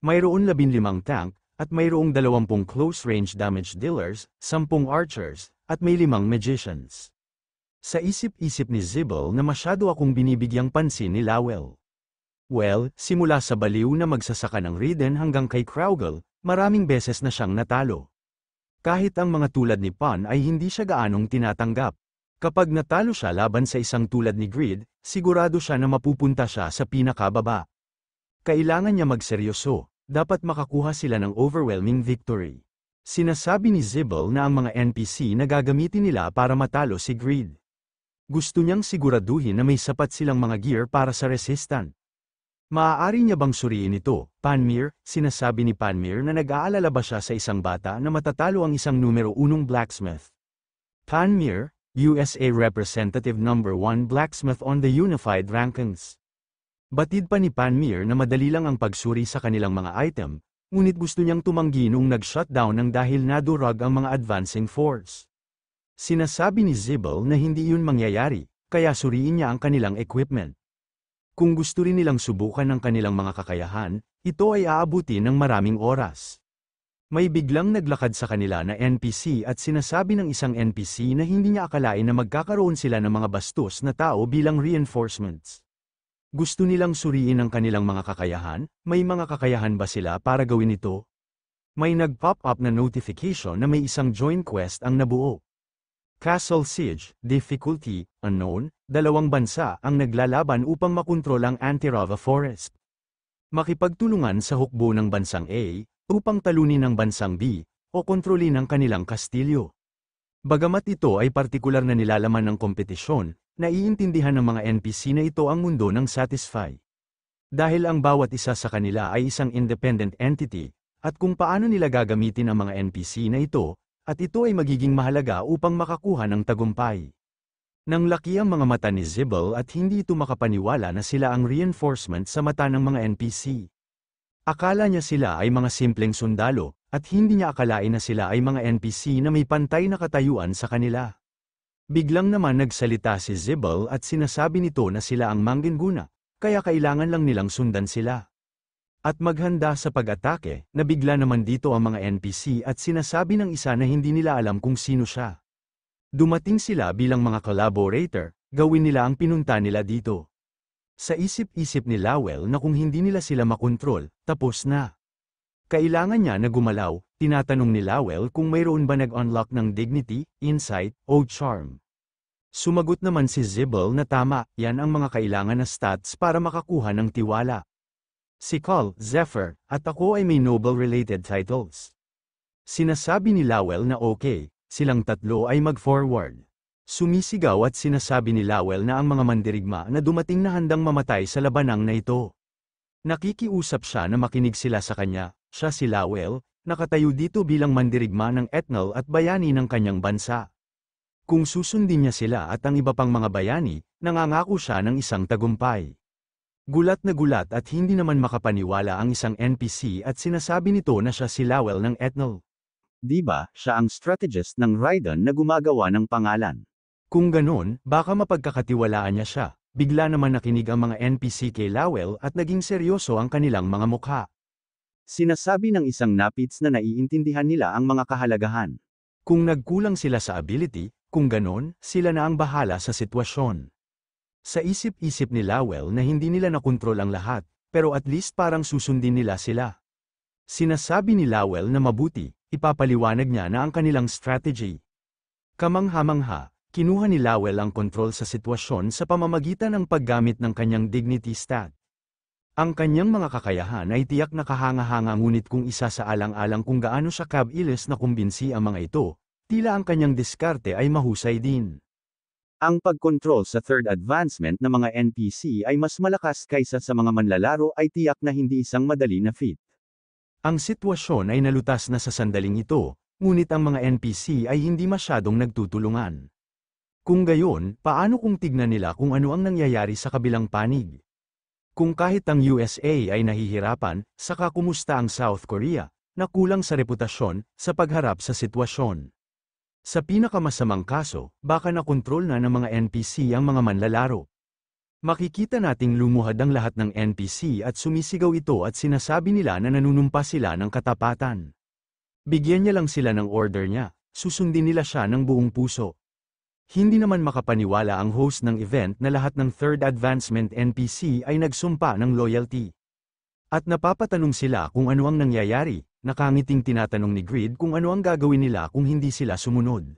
Mayroon 15 tank, at mayroong 20 close-range damage dealers, 10 archers, at may 5 magicians. Sa isip-isip ni Zibel na masyado akong binibigyang pansin ni Lawel. Well, simula sa baliw na magsasaka ng Riden hanggang kay Crowgle, maraming beses na siyang natalo. Kahit ang mga tulad ni Pan ay hindi siya gaanong tinatanggap. Kapag natalo siya laban sa isang tulad ni Grid, sigurado siya na mapupunta siya sa pinakababa. Kailangan niya magseryoso, dapat makakuha sila ng overwhelming victory. Sinasabi ni Zibble na ang mga NPC na gagamitin nila para matalo si Grid. Gusto niyang siguraduhin na may sapat silang mga gear para sa resistant. Maaari niya bang suriin ito, Panmir? Sinasabi ni Panmir na nag-aalala ba siya sa isang bata na matatalo ang isang numero unong blacksmith. Panmir, USA Representative Number no. 1 Blacksmith on the Unified Rankings. Batid pa ni Panmir na madali lang ang pagsuri sa kanilang mga item, ngunit gusto niyang tumanggi nung nag-shutdown ng dahil nadurog ang mga advancing force. Sinasabi ni Zibble na hindi yun mangyayari, kaya suriin niya ang kanilang equipment. Kung gusto rin nilang subukan ang kanilang mga kakayahan, ito ay aabuti ng maraming oras. May biglang naglakad sa kanila na NPC at sinasabi ng isang NPC na hindi niya akalain na magkakaroon sila ng mga bastos na tao bilang reinforcements. Gusto nilang suriin ang kanilang mga kakayahan, may mga kakayahan ba sila para gawin ito? May nag-pop up na notification na may isang joint quest ang nabuo. Castle Siege, Difficulty, Unknown, dalawang bansa ang naglalaban upang makontrol ang Antirava Forest. Makipagtulungan sa hukbo ng bansang A, upang talunin ang bansang B o kontrolin ang kanilang kastilyo. Bagamat ito ay partikular na nilalaman ng kompetisyon, naiintindihan ng mga NPC na ito ang mundo ng Satisfy. Dahil ang bawat isa sa kanila ay isang independent entity, at kung paano nila gagamitin ang mga NPC na ito, at ito ay magiging mahalaga upang makakuha ng tagumpay. Nang laki ang mga mata ni Zibble at hindi ito makapaniwala na sila ang reinforcement sa mata ng mga NPC. Akala niya sila ay mga simpleng sundalo, at hindi niya akalain na sila ay mga NPC na may pantay na katayuan sa kanila. Biglang naman nagsalita si Zibble at sinasabi nito na sila ang mangginguna, kaya kailangan lang nilang sundan sila. At maghanda sa pag-atake, nabigla naman dito ang mga NPC at sinasabi ng isa na hindi nila alam kung sino siya. Dumating sila bilang mga collaborator, gawin nila ang pinunta nila dito. Sa isip-isip ni Lowell na kung hindi nila sila makontrol, tapos na. Kailangan niya na gumalaw, tinatanong ni Lowell kung mayroon ba nag-unlock ng dignity, insight, o charm. Sumagot naman si Zibble na tama, yan ang mga kailangan na stats para makakuha ng tiwala. Si Call, Zephyr, at ako ay may noble-related titles. Sinasabi ni Lowell na okay, silang tatlo ay mag-forward. Sumisigaw at sinasabi ni Lawel na ang mga mandirigma na dumating na handang mamatay sa labanang na ito. Nakikiusap siya na makinig sila sa kanya, siya si Lawel, nakatayo dito bilang mandirigma ng etnal at bayani ng kanyang bansa. Kung susundin niya sila at ang iba pang mga bayani, nangangako siya ng isang tagumpay. Gulat na gulat at hindi naman makapaniwala ang isang NPC at sinasabi nito na siya si Lawel ng etnal. Diba, siya ang strategist ng Raiden na gumagawa ng pangalan. Kung ganoon, baka mapagkakatiwalaan niya siya. Bigla naman nakinig ang mga NPC kay Lowell at naging seryoso ang kanilang mga mukha. Sinasabi ng isang napits na naiintindihan nila ang mga kahalagahan. Kung nagkulang sila sa ability, kung ganon, sila na ang bahala sa sitwasyon. Sa isip-isip ni Lowell na hindi nila nakontrol ang lahat, pero at least parang susundin nila sila. Sinasabi ni Lowell na mabuti, ipapaliwanag niya na ang kanilang strategy. Kamanghamangha, kinuha ni Lowell ang kontrol sa sitwasyon sa pamamagitan ng paggamit ng kanyang dignity stat. Ang kanyang mga kakayahan ay tiyak na kahanga-hanga ngunit kung isa sa alang-alang kung gaano siya kabilis na kumbinsi ang mga ito, tila ang kanyang diskarte ay mahusay din. Ang pagkontrol sa third advancement ng mga NPC ay mas malakas kaysa sa mga manlalaro ay tiyak na hindi isang madali na fit. Ang sitwasyon ay nalutas na sa sandaling ito, ngunit ang mga NPC ay hindi masyadong nagtutulungan. Kung gayon, paano kung tignan nila kung ano ang nangyayari sa kabilang panig? Kung kahit ang USA ay nahihirapan, saka kumusta ang South Korea, na kulang sa reputasyon, sa pagharap sa sitwasyon. Sa pinakamasamang kaso, baka nakontrol na ng mga NPC ang mga manlalaro. Makikita nating lumuhad ang lahat ng NPC at sumisigaw ito at sinasabi nila na nanunumpa sila ng katapatan. Bigyan niya lang sila ng order niya, susundin nila siya ng buong puso. Hindi naman makapaniwala ang host ng event na lahat ng Third Advancement NPC ay nagsumpa ng loyalty. At napapatanong sila kung ano ang nangyayari, nakangiting tinatanong ni Grid kung ano ang gagawin nila kung hindi sila sumunod.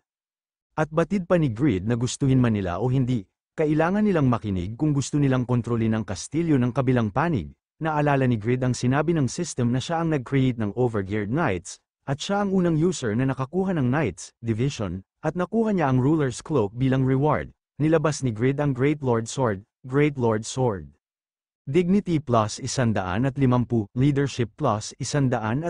At batid pa ni Grid na gustuhin man nila o hindi, kailangan nilang makinig kung gusto nilang kontrolin ang kastilyo ng kabilang panig, naalala ni Grid ang sinabi ng system na siya ang nag-create ng overgeared knights, at siya ang unang user na nakakuha ng knights, division, at nakuha niya ang Ruler's Cloak bilang reward, nilabas ni Grid ang Great Lord Sword, Great Lord Sword. Dignity plus 150, Leadership plus 150,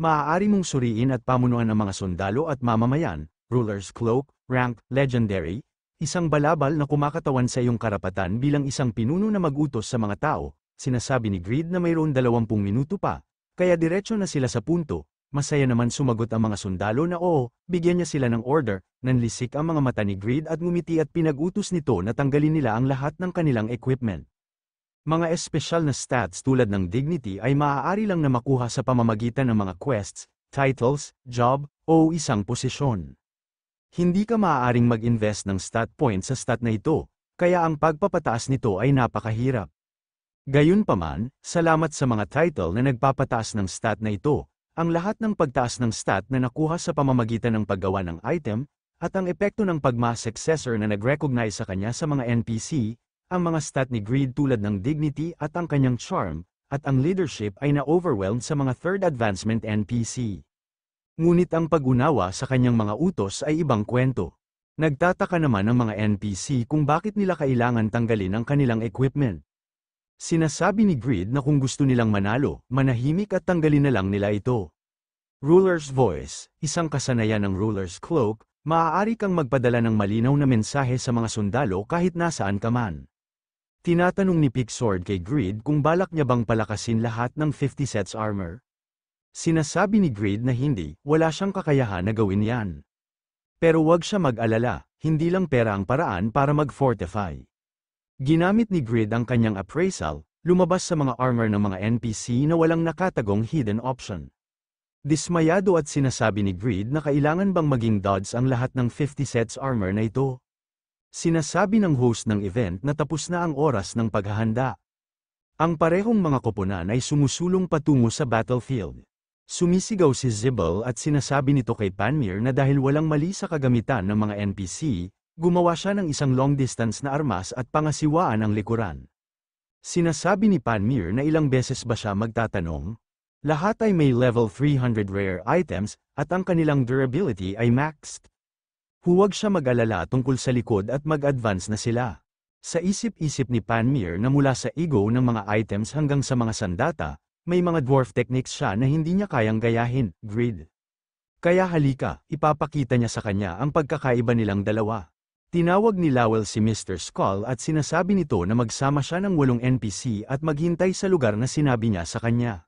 maaari mong suriin at pamunuan ang mga sundalo at mamamayan, Ruler's Cloak, Rank, Legendary, isang balabal na kumakatawan sa iyong karapatan bilang isang pinuno na magutos sa mga tao, sinasabi ni Grid na mayroon 20 minuto pa, kaya diretso na sila sa punto, Masaya naman sumagot ang mga sundalo na oo, bigyan niya sila ng order, nanlisik ang mga mata ni Greed at ngumiti at pinag-utos nito na tanggalin nila ang lahat ng kanilang equipment. Mga espesyal na stats tulad ng dignity ay maaari lang na makuha sa pamamagitan ng mga quests, titles, job, o isang posisyon. Hindi ka maaaring mag-invest ng stat points sa stat na ito, kaya ang pagpapataas nito ay napakahirap. Gayunpaman, salamat sa mga title na nagpapataas ng stat na ito, ang lahat ng pagtaas ng stat na nakuha sa pamamagitan ng paggawa ng item, at ang epekto ng pagma successor na nag-recognize sa kanya sa mga NPC, ang mga stat ni Greed tulad ng Dignity at ang kanyang Charm, at ang leadership ay na-overwhelmed sa mga third advancement NPC. Ngunit ang pag sa kanyang mga utos ay ibang kwento. Nagtataka naman ang mga NPC kung bakit nila kailangan tanggalin ang kanilang equipment. Sinasabi ni Grid na kung gusto nilang manalo, manahimik at tanggalin na lang nila ito. Ruler's Voice, isang kasanayan ng Ruler's Cloak, maaari kang magpadala ng malinaw na mensahe sa mga sundalo kahit nasaan ka man. Tinatanong ni Pixord kay Grid kung balak niya bang palakasin lahat ng 50 sets armor. Sinasabi ni Grid na hindi, wala siyang kakayahan na gawin yan. Pero wag siya mag-alala, hindi lang pera ang paraan para mag-fortify. Ginamit ni Grid ang kanyang appraisal, lumabas sa mga armor ng mga NPC na walang nakatagong hidden option. Dismayado at sinasabi ni Grid na kailangan bang maging dodge ang lahat ng 50 sets armor na ito. Sinasabi ng host ng event na tapos na ang oras ng paghahanda. Ang parehong mga koponan ay sumusulong patungo sa battlefield. Sumisigaw si Zibble at sinasabi nito kay Panmir na dahil walang mali sa kagamitan ng mga NPC, Gumawa siya ng isang long-distance na armas at pangasiwaan ang likuran. Sinasabi ni Panmir na ilang beses ba siya magtatanong, lahat ay may level 300 rare items at ang kanilang durability ay maxed. Huwag siya mag-alala tungkol sa likod at mag-advance na sila. Sa isip-isip ni Panmir na mula sa ego ng mga items hanggang sa mga sandata, may mga dwarf techniques siya na hindi niya kayang gayahin, grid. Kaya halika, ipapakita niya sa kanya ang pagkakaiba nilang dalawa. Tinawag ni Lowell si Mr. Skull at sinasabi nito na magsama siya ng walong NPC at maghintay sa lugar na sinabi niya sa kanya.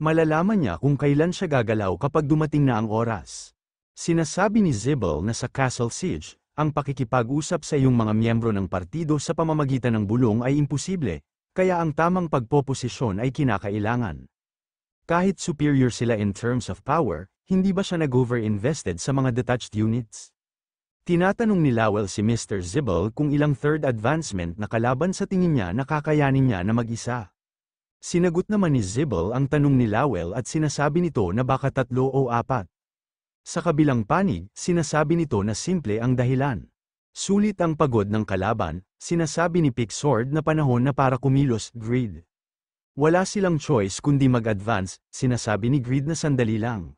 Malalaman niya kung kailan siya gagalaw kapag dumating na ang oras. Sinasabi ni Zibble na sa Castle Siege, ang pakikipag-usap sa iyong mga miyembro ng partido sa pamamagitan ng bulong ay imposible, kaya ang tamang pagpoposisyon ay kinakailangan. Kahit superior sila in terms of power, hindi ba siya nag-overinvested sa mga detached units? Tinatanong ni Lowell si Mr. Zibble kung ilang third advancement na kalaban sa tingin niya nakakayanin niya na mag-isa. Sinagot naman ni Zibble ang tanong ni Lowell at sinasabi nito na baka tatlo o apat. Sa kabilang panig, sinasabi nito na simple ang dahilan. Sulit ang pagod ng kalaban, sinasabi ni Pixord na panahon na para kumilos, greed. Wala silang choice kundi mag-advance, sinasabi ni Greed na sandali lang.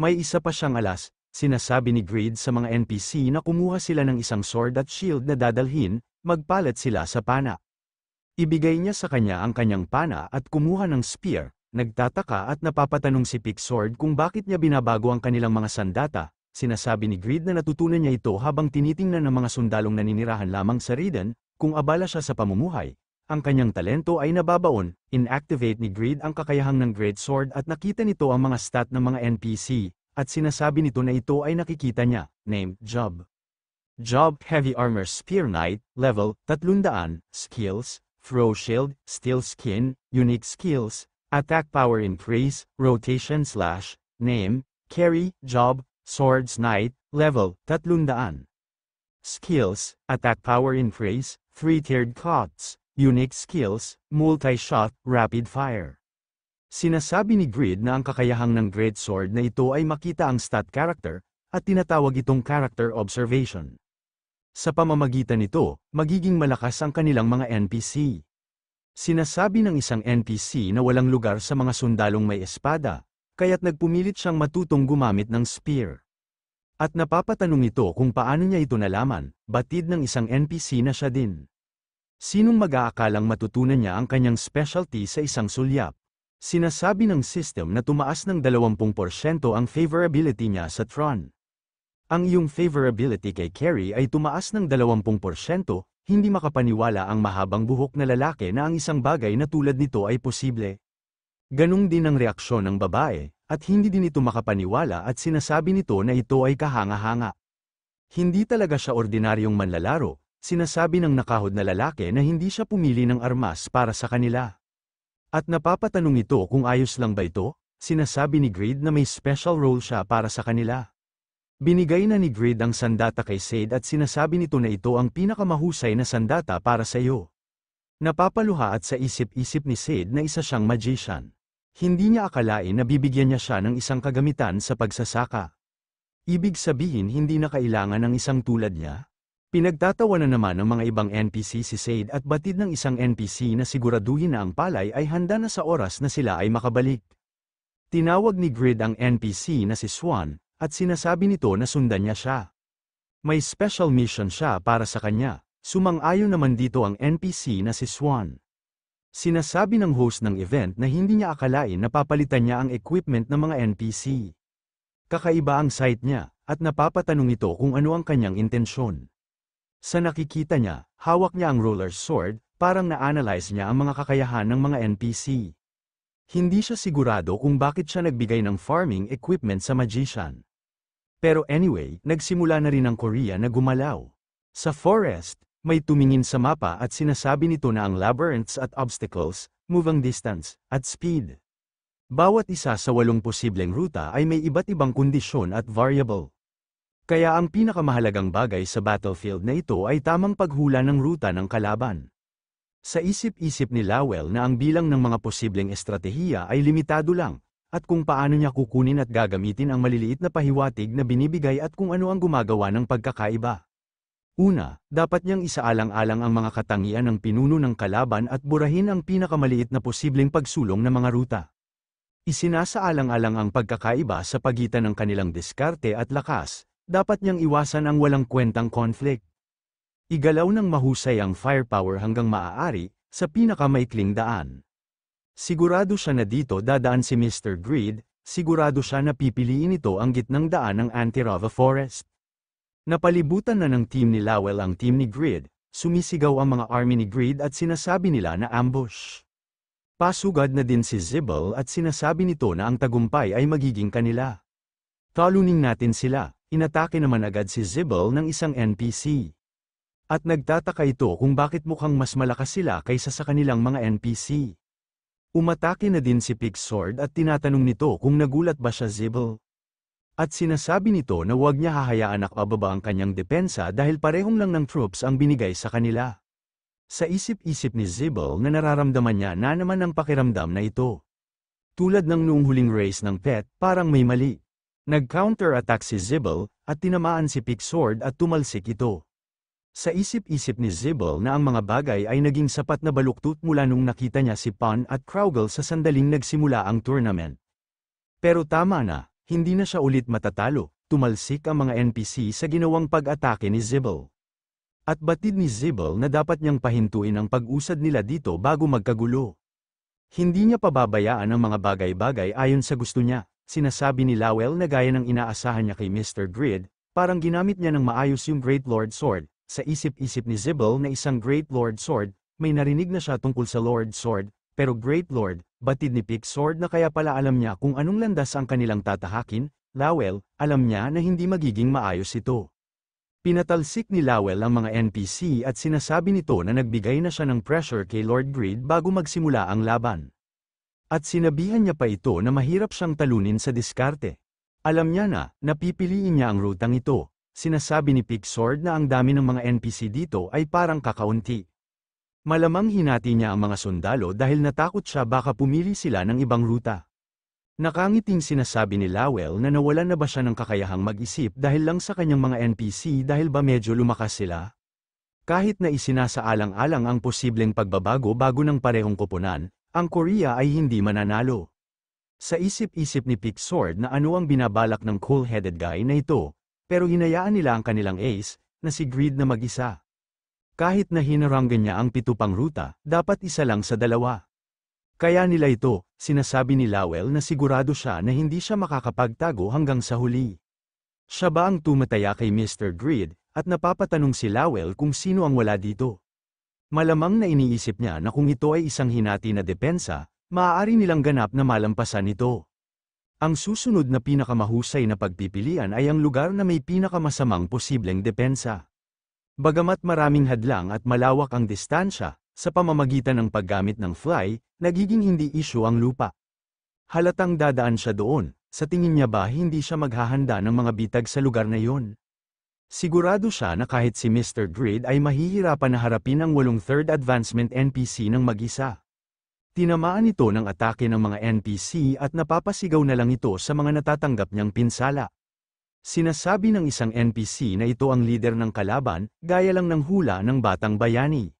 May isa pa siyang alas, Sinasabi ni Greed sa mga NPC na kumuha sila ng isang sword at shield na dadalhin, magpalat sila sa pana. Ibigay niya sa kanya ang kanyang pana at kumuha ng spear, nagtataka at napapatanong si Pick Sword kung bakit niya binabago ang kanilang mga sandata, sinasabi ni Greed na natutunan niya ito habang tinitingnan ng mga sundalong naninirahan lamang sa Raiden, kung abala siya sa pamumuhay, ang kanyang talento ay nababaon, inactivate ni Greed ang kakayahang ng Great Sword at nakita nito ang mga stat ng mga NPC, at sinasabi nito na ito ay nakikita niya, named Job. Job Heavy Armor Spear Knight, Level 300, Skills, Throw Shield, Steel Skin, Unique Skills, Attack Power Increase, Rotation Slash, Name, Carry, Job, Swords Knight, Level 300. Skills, Attack Power Increase, 3-Tiered Cuts, Unique Skills, Multi-Shot, Rapid Fire. Sinasabi ni Grid na ang kakayahang ng Great Sword na ito ay makita ang stat character, at tinatawag itong character observation. Sa pamamagitan nito, magiging malakas ang kanilang mga NPC. Sinasabi ng isang NPC na walang lugar sa mga sundalong may espada, kaya't nagpumilit siyang matutong gumamit ng spear. At napapatanong ito kung paano niya ito nalaman, batid ng isang NPC na siya din. Sinong mag-aakalang matutunan niya ang kanyang specialty sa isang sulyap? Sinasabi ng system na tumaas ng 20% ang favorability niya sa Tron. Ang iyong favorability kay Kerry ay tumaas ng 20%, hindi makapaniwala ang mahabang buhok na lalaki na ang isang bagay na tulad nito ay posible. Ganung din ang reaksyon ng babae, at hindi din ito makapaniwala at sinasabi nito na ito ay kahanga-hanga. Hindi talaga siya ordinaryong manlalaro, sinasabi ng nakahod na lalaki na hindi siya pumili ng armas para sa kanila. At napapatanong ito kung ayos lang ba ito, sinasabi ni Grade na may special role siya para sa kanila. Binigay na ni Grade ang sandata kay Sade at sinasabi nito na ito ang pinakamahusay na sandata para sa iyo. Napapaluha at sa isip-isip ni Sade na isa siyang magician. Hindi niya akalain na bibigyan niya siya ng isang kagamitan sa pagsasaka. Ibig sabihin hindi na kailangan ng isang tulad niya, Pinagtatawanan naman ng mga ibang NPC si Said at batid ng isang NPC na siguraduhin na ang palay ay handa na sa oras na sila ay makabalik. Tinawag ni Grid ang NPC na si Swan, at sinasabi nito na sundan niya siya. May special mission siya para sa kanya, sumang-ayon naman dito ang NPC na si Swan. Sinasabi ng host ng event na hindi niya akalain na papalitan niya ang equipment ng mga NPC. Kakaiba ang site niya, at napapatanong ito kung ano ang kanyang intensyon. Sa nakikita niya, hawak niya ang ruler's sword, parang na-analyze niya ang mga kakayahan ng mga NPC. Hindi siya sigurado kung bakit siya nagbigay ng farming equipment sa magician. Pero anyway, nagsimula na rin ang Korea na gumalaw. Sa forest, may tumingin sa mapa at sinasabi nito na ang labyrinths at obstacles, moving distance, at speed. Bawat isa sa walong posibleng ruta ay may iba't ibang kondisyon at variable. Kaya ang pinakamahalagang bagay sa battlefield na ito ay tamang paghula ng ruta ng kalaban. Sa isip-isip ni Lowell na ang bilang ng mga posibleng estratehiya ay limitado lang, at kung paano niya kukunin at gagamitin ang maliliit na pahiwatig na binibigay at kung ano ang gumagawa ng pagkakaiba. Una, dapat niyang isaalang-alang ang mga katangian ng pinuno ng kalaban at burahin ang pinakamaliit na posibleng pagsulong ng mga ruta. Isinasaalang-alang ang pagkakaiba sa pagitan ng kanilang diskarte at lakas, dapat niyang iwasan ang walang kwentang conflict. Igalaw ng mahusay ang firepower hanggang maaari, sa pinakamaikling daan. Sigurado siya na dito dadaan si Mr. Greed, sigurado siya na pipiliin ito ang gitnang daan ng Antirava Forest. Napalibutan na ng team ni Lowell ang team ni Greed, sumisigaw ang mga army ni Greed at sinasabi nila na ambush. Pasugad na din si Zibble at sinasabi nito na ang tagumpay ay magiging kanila. Talunin natin sila. Inatake naman agad si Zibble ng isang NPC. At nagtataka ito kung bakit mukhang mas malakas sila kaysa sa kanilang mga NPC. Umatake na din si Pigsword at tinatanong nito kung nagulat ba siya Zibble. At sinasabi nito na huwag niya hahayaan nakababa ang kanyang depensa dahil parehong lang ng troops ang binigay sa kanila. Sa isip-isip ni Zibble na nararamdaman niya na naman ang pakiramdam na ito. Tulad ng noong huling race ng pet, parang may mali. Nag-counter-attack si Zibble at tinamaan si Pixord at tumalsik ito. Sa isip-isip ni Zibble na ang mga bagay ay naging sapat na baluktot mula nung nakita niya si Pan at Kraugle sa sandaling nagsimula ang tournament. Pero tama na, hindi na siya ulit matatalo, tumalsik ang mga NPC sa ginawang pag-atake ni Zibble. At batid ni Zibble na dapat niyang pahintuin ang pag-usad nila dito bago magkagulo. Hindi niya pababayaan ang mga bagay-bagay ayon sa gusto niya. Sinasabi ni Lawel na gaya ng inaasahan niya kay Mr. Grid, parang ginamit niya ng maayos yung Great Lord Sword, sa isip-isip ni Zibble na isang Great Lord Sword, may narinig na siya tungkol sa Lord Sword, pero Great Lord, batid ni Pick Sword na kaya pala alam niya kung anong landas ang kanilang tatahakin, Lawel, alam niya na hindi magiging maayos ito. Pinatalsik ni Lawel ang mga NPC at sinasabi nito na nagbigay na siya ng pressure kay Lord Grid bago magsimula ang laban. At sinabihan niya pa ito na mahirap siyang talunin sa diskarte. Alam niya na, napipiliin niya ang rutang ito. Sinasabi ni Pigsword na ang dami ng mga NPC dito ay parang kakaunti. Malamang hinati niya ang mga sundalo dahil natakot siya baka pumili sila ng ibang ruta. Nakangiting sinasabi ni Lowell na nawalan na ba siya ng kakayahang mag-isip dahil lang sa kanyang mga NPC dahil ba medyo lumakas sila? Kahit na isinasaalang-alang ang posibleng pagbabago bago ng parehong kupunan, ang Korea ay hindi mananalo. Sa isip-isip ni Sword na ano ang binabalak ng cool-headed guy na ito, pero hinayaan nila ang kanilang ace, na si Greed na mag-isa. Kahit na hinaranggan niya ang pito pang ruta, dapat isa lang sa dalawa. Kaya nila ito, sinasabi ni Lowell na sigurado siya na hindi siya makakapagtago hanggang sa huli. Siya ba ang tumataya kay Mr. Greed, at napapatanong si Lowell kung sino ang wala dito? Malamang na iniisip niya na kung ito ay isang hinati na depensa, maaari nilang ganap na malampasan ito. Ang susunod na pinakamahusay na pagpipilian ay ang lugar na may pinakamasamang posibleng depensa. Bagamat maraming hadlang at malawak ang distansya, sa pamamagitan ng paggamit ng fly, nagiging hindi isyo ang lupa. Halatang dadaan siya doon, sa tingin niya ba hindi siya maghahanda ng mga bitag sa lugar na yon? Sigurado siya na kahit si Mr. Grid ay mahihirapan na harapin ang walong third advancement NPC ng mag-isa. Tinamaan ito ng atake ng mga NPC at napapasigaw na lang ito sa mga natatanggap niyang pinsala. Sinasabi ng isang NPC na ito ang leader ng kalaban, gaya lang ng hula ng batang bayani.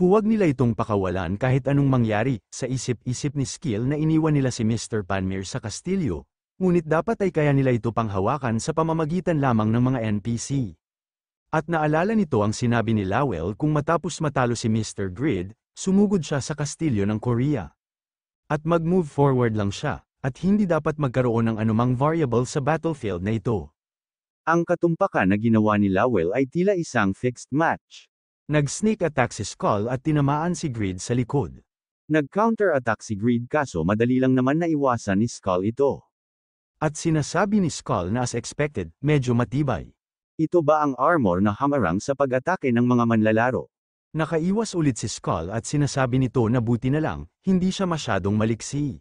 Huwag nila itong pakawalan kahit anong mangyari, sa isip-isip ni Skill na iniwan nila si Mr. Panmir sa kastilyo, Ngunit dapat ay kaya nila ito panghawakan sa pamamagitan lamang ng mga NPC. At naalala nito ang sinabi ni Lawell kung matapos matalo si Mr. Grid, sumugod siya sa kastilyo ng Korea. At mag-move forward lang siya, at hindi dapat magkaroon ng anumang variable sa battlefield na ito. Ang katumpakan na ginawa ni Lawell ay tila isang fixed match. Nag-sneak attack si Skull at tinamaan si Grid sa likod. Nag-counter attack si Grid kaso madali lang naman naiwasan ni Skull ito. At sinasabi ni Skull na as expected, medyo matibay. Ito ba ang armor na hamarang sa pag-atake ng mga manlalaro? Nakaiwas ulit si Skull at sinasabi nito na buti na lang, hindi siya masyadong maliksi.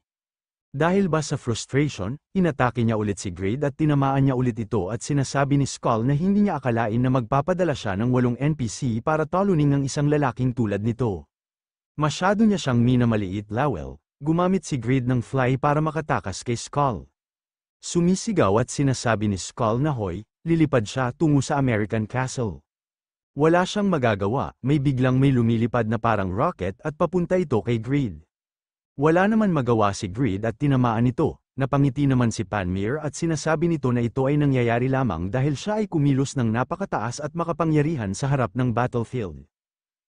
Dahil ba sa frustration, inatake niya ulit si Grade at tinamaan niya ulit ito at sinasabi ni Skull na hindi niya akalain na magpapadala siya ng walong NPC para talunin ng isang lalaking tulad nito. Masyado niya siyang minamaliit Lawel, gumamit si Grade ng fly para makatakas kay Skull. Sumisigaw at sinasabi ni Skull na hoy, lilipad siya tungo sa American Castle. Wala siyang magagawa, may biglang may lumilipad na parang rocket at papunta ito kay Greed. Wala naman magawa si Greed at tinamaan ito, napangiti naman si Panmir at sinasabi nito na ito ay nangyayari lamang dahil siya ay kumilos ng napakataas at makapangyarihan sa harap ng battlefield.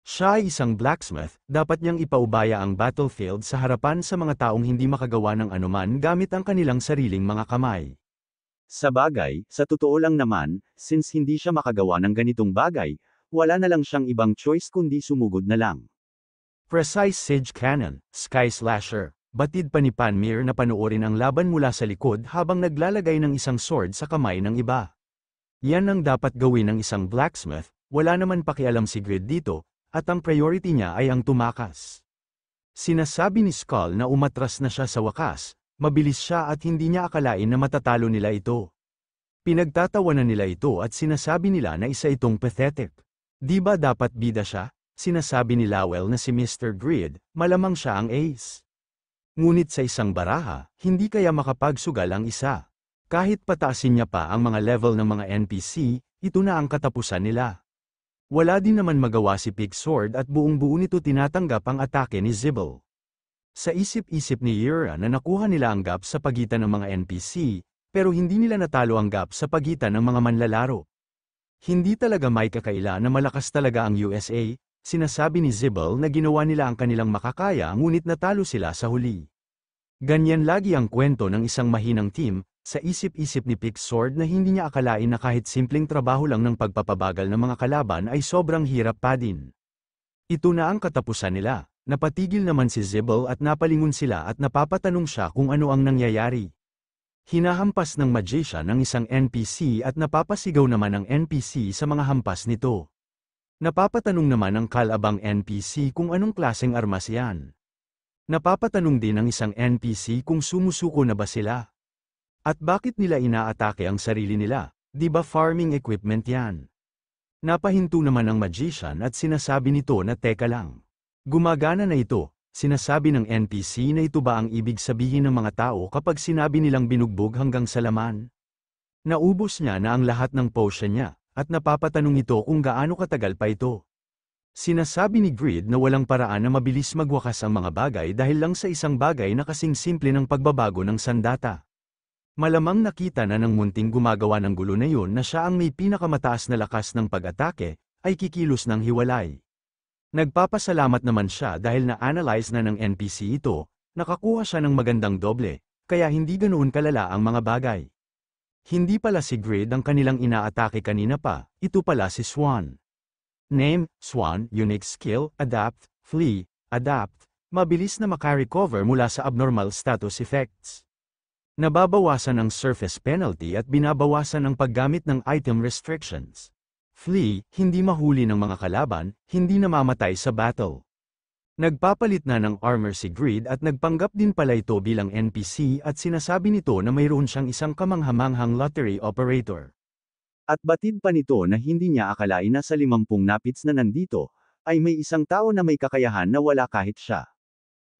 Siya ay isang blacksmith, dapat niyang ipaubaya ang battlefield sa harapan sa mga taong hindi makagawa ng anuman gamit ang kanilang sariling mga kamay. Sa bagay, sa totoo lang naman, since hindi siya makagawa ng ganitong bagay, wala na lang siyang ibang choice kundi sumugod na lang. Precise Siege Cannon, Sky Slasher, batid pa ni Panmir na panoorin ang laban mula sa likod habang naglalagay ng isang sword sa kamay ng iba. Yan ang dapat gawin ng isang blacksmith, wala naman pakialam si Grid dito, at ang priority niya ay ang tumakas. Sinasabi ni Skull na umatras na siya sa wakas, mabilis siya at hindi niya akalain na matatalo nila ito. Pinagtatawanan nila ito at sinasabi nila na isa itong pathetic. Di ba dapat bida siya? Sinasabi ni Lowell na si Mr. Grid, malamang siya ang ace. Ngunit sa isang baraha, hindi kaya makapagsugal ang isa. Kahit pataasin niya pa ang mga level ng mga NPC, ito na ang katapusan nila. Wala din naman magawa si Pig Sword at buong-buo nito tinatanggap ang atake ni Zibble. Sa isip-isip ni Yura na nakuha nila ang gap sa pagitan ng mga NPC, pero hindi nila natalo ang gap sa pagitan ng mga manlalaro. Hindi talaga may kakaila na malakas talaga ang USA, sinasabi ni Zibble na ginawa nila ang kanilang makakaya ngunit natalo sila sa huli. Ganyan lagi ang kwento ng isang mahinang team, sa isip-isip ni Sword na hindi niya akalain na kahit simpleng trabaho lang ng pagpapabagal ng mga kalaban ay sobrang hirap pa din. Ito na ang katapusan nila. Napatigil naman si Zibble at napalingon sila at napapatanong siya kung ano ang nangyayari. Hinahampas ng magician ng isang NPC at napapasigaw naman ang NPC sa mga hampas nito. Napapatanong naman ang kalabang NPC kung anong klaseng armas yan. Napapatanong din ang isang NPC kung sumusuko na ba sila. At bakit nila inaatake ang sarili nila? Di ba farming equipment yan? Napahinto naman ang magician at sinasabi nito na teka lang. Gumagana na ito, sinasabi ng NPC na ito ba ang ibig sabihin ng mga tao kapag sinabi nilang binugbog hanggang sa laman? Naubos niya na ang lahat ng potion niya, at napapatanong ito kung gaano katagal pa ito. Sinasabi ni Grid na walang paraan na mabilis magwakas ang mga bagay dahil lang sa isang bagay na kasing simple ng pagbabago ng sandata. Malamang nakita na ng munting gumagawa ng gulo na yun na siya ang may pinakamataas na lakas ng pag-atake, ay kikilos ng hiwalay. Nagpapasalamat naman siya dahil na-analyze na ng NPC ito, nakakuha siya ng magandang doble, kaya hindi ganoon kalala ang mga bagay. Hindi pala si Grid ang kanilang inaatake kanina pa, ito pala si Swan. Name, Swan, Unique Skill, Adapt, Flee, Adapt, mabilis na makarecover mula sa abnormal status effects. Nababawasan ang surface penalty at binabawasan ang paggamit ng item restrictions. Flee, hindi mahuli ng mga kalaban, hindi namamatay sa battle. Nagpapalit na ng armor si Greed at nagpanggap din pala ito bilang NPC at sinasabi nito na mayroon siyang isang kamanghamanghang lottery operator. At batid pa nito na hindi niya akalain na sa limampung napits na nandito, ay may isang tao na may kakayahan na wala kahit siya.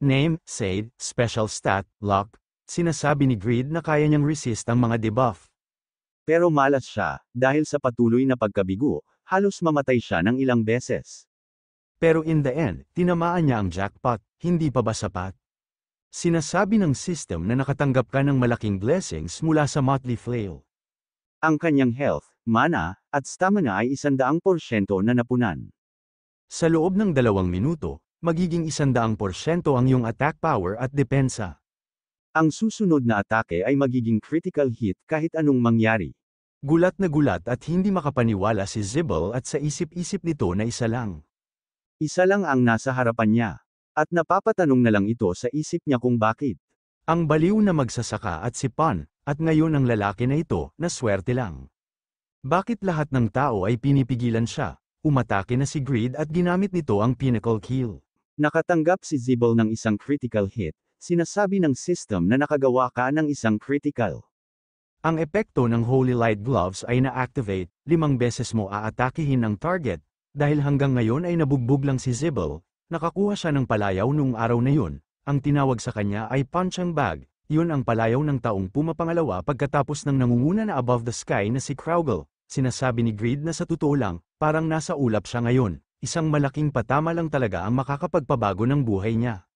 Name, Said, Special Stat, Lock, Sinasabi ni Greed na kaya niyang resist ang mga debuff. Pero malas siya, dahil sa patuloy na pagkabigo, halos mamatay siya ng ilang beses. Pero in the end, tinamaan niya ang jackpot, hindi pa ba sapat? Sinasabi ng system na nakatanggap ka ng malaking blessings mula sa Motley Flail. Ang kanyang health, mana, at stamina ay isandaang porsyento na napunan. Sa loob ng dalawang minuto, magiging isandaang porsyento ang iyong attack power at depensa. Ang susunod na atake ay magiging critical hit kahit anong mangyari. Gulat na gulat at hindi makapaniwala si Zibble at sa isip-isip nito na isa lang. Isa lang ang nasa harapan niya. At napapatanong na lang ito sa isip niya kung bakit. Ang baliw na magsasaka at si Pan, at ngayon ang lalaki na ito, na swerte lang. Bakit lahat ng tao ay pinipigilan siya? Umatake na si Greed at ginamit nito ang pinnacle kill. Nakatanggap si Zibble ng isang critical hit, sinasabi ng system na nakagawa ka ng isang critical. Ang epekto ng Holy Light Gloves ay na-activate, limang beses mo aatakihin ang target, dahil hanggang ngayon ay nabugbog lang si Zibble, nakakuha siya ng palayaw nung araw na yun, ang tinawag sa kanya ay punchang bag, yun ang palayaw ng taong pumapangalawa pagkatapos ng nangunguna na above the sky na si Crowgle, sinasabi ni Greed na sa totoo lang, parang nasa ulap siya ngayon, isang malaking patama lang talaga ang makakapagpabago ng buhay niya.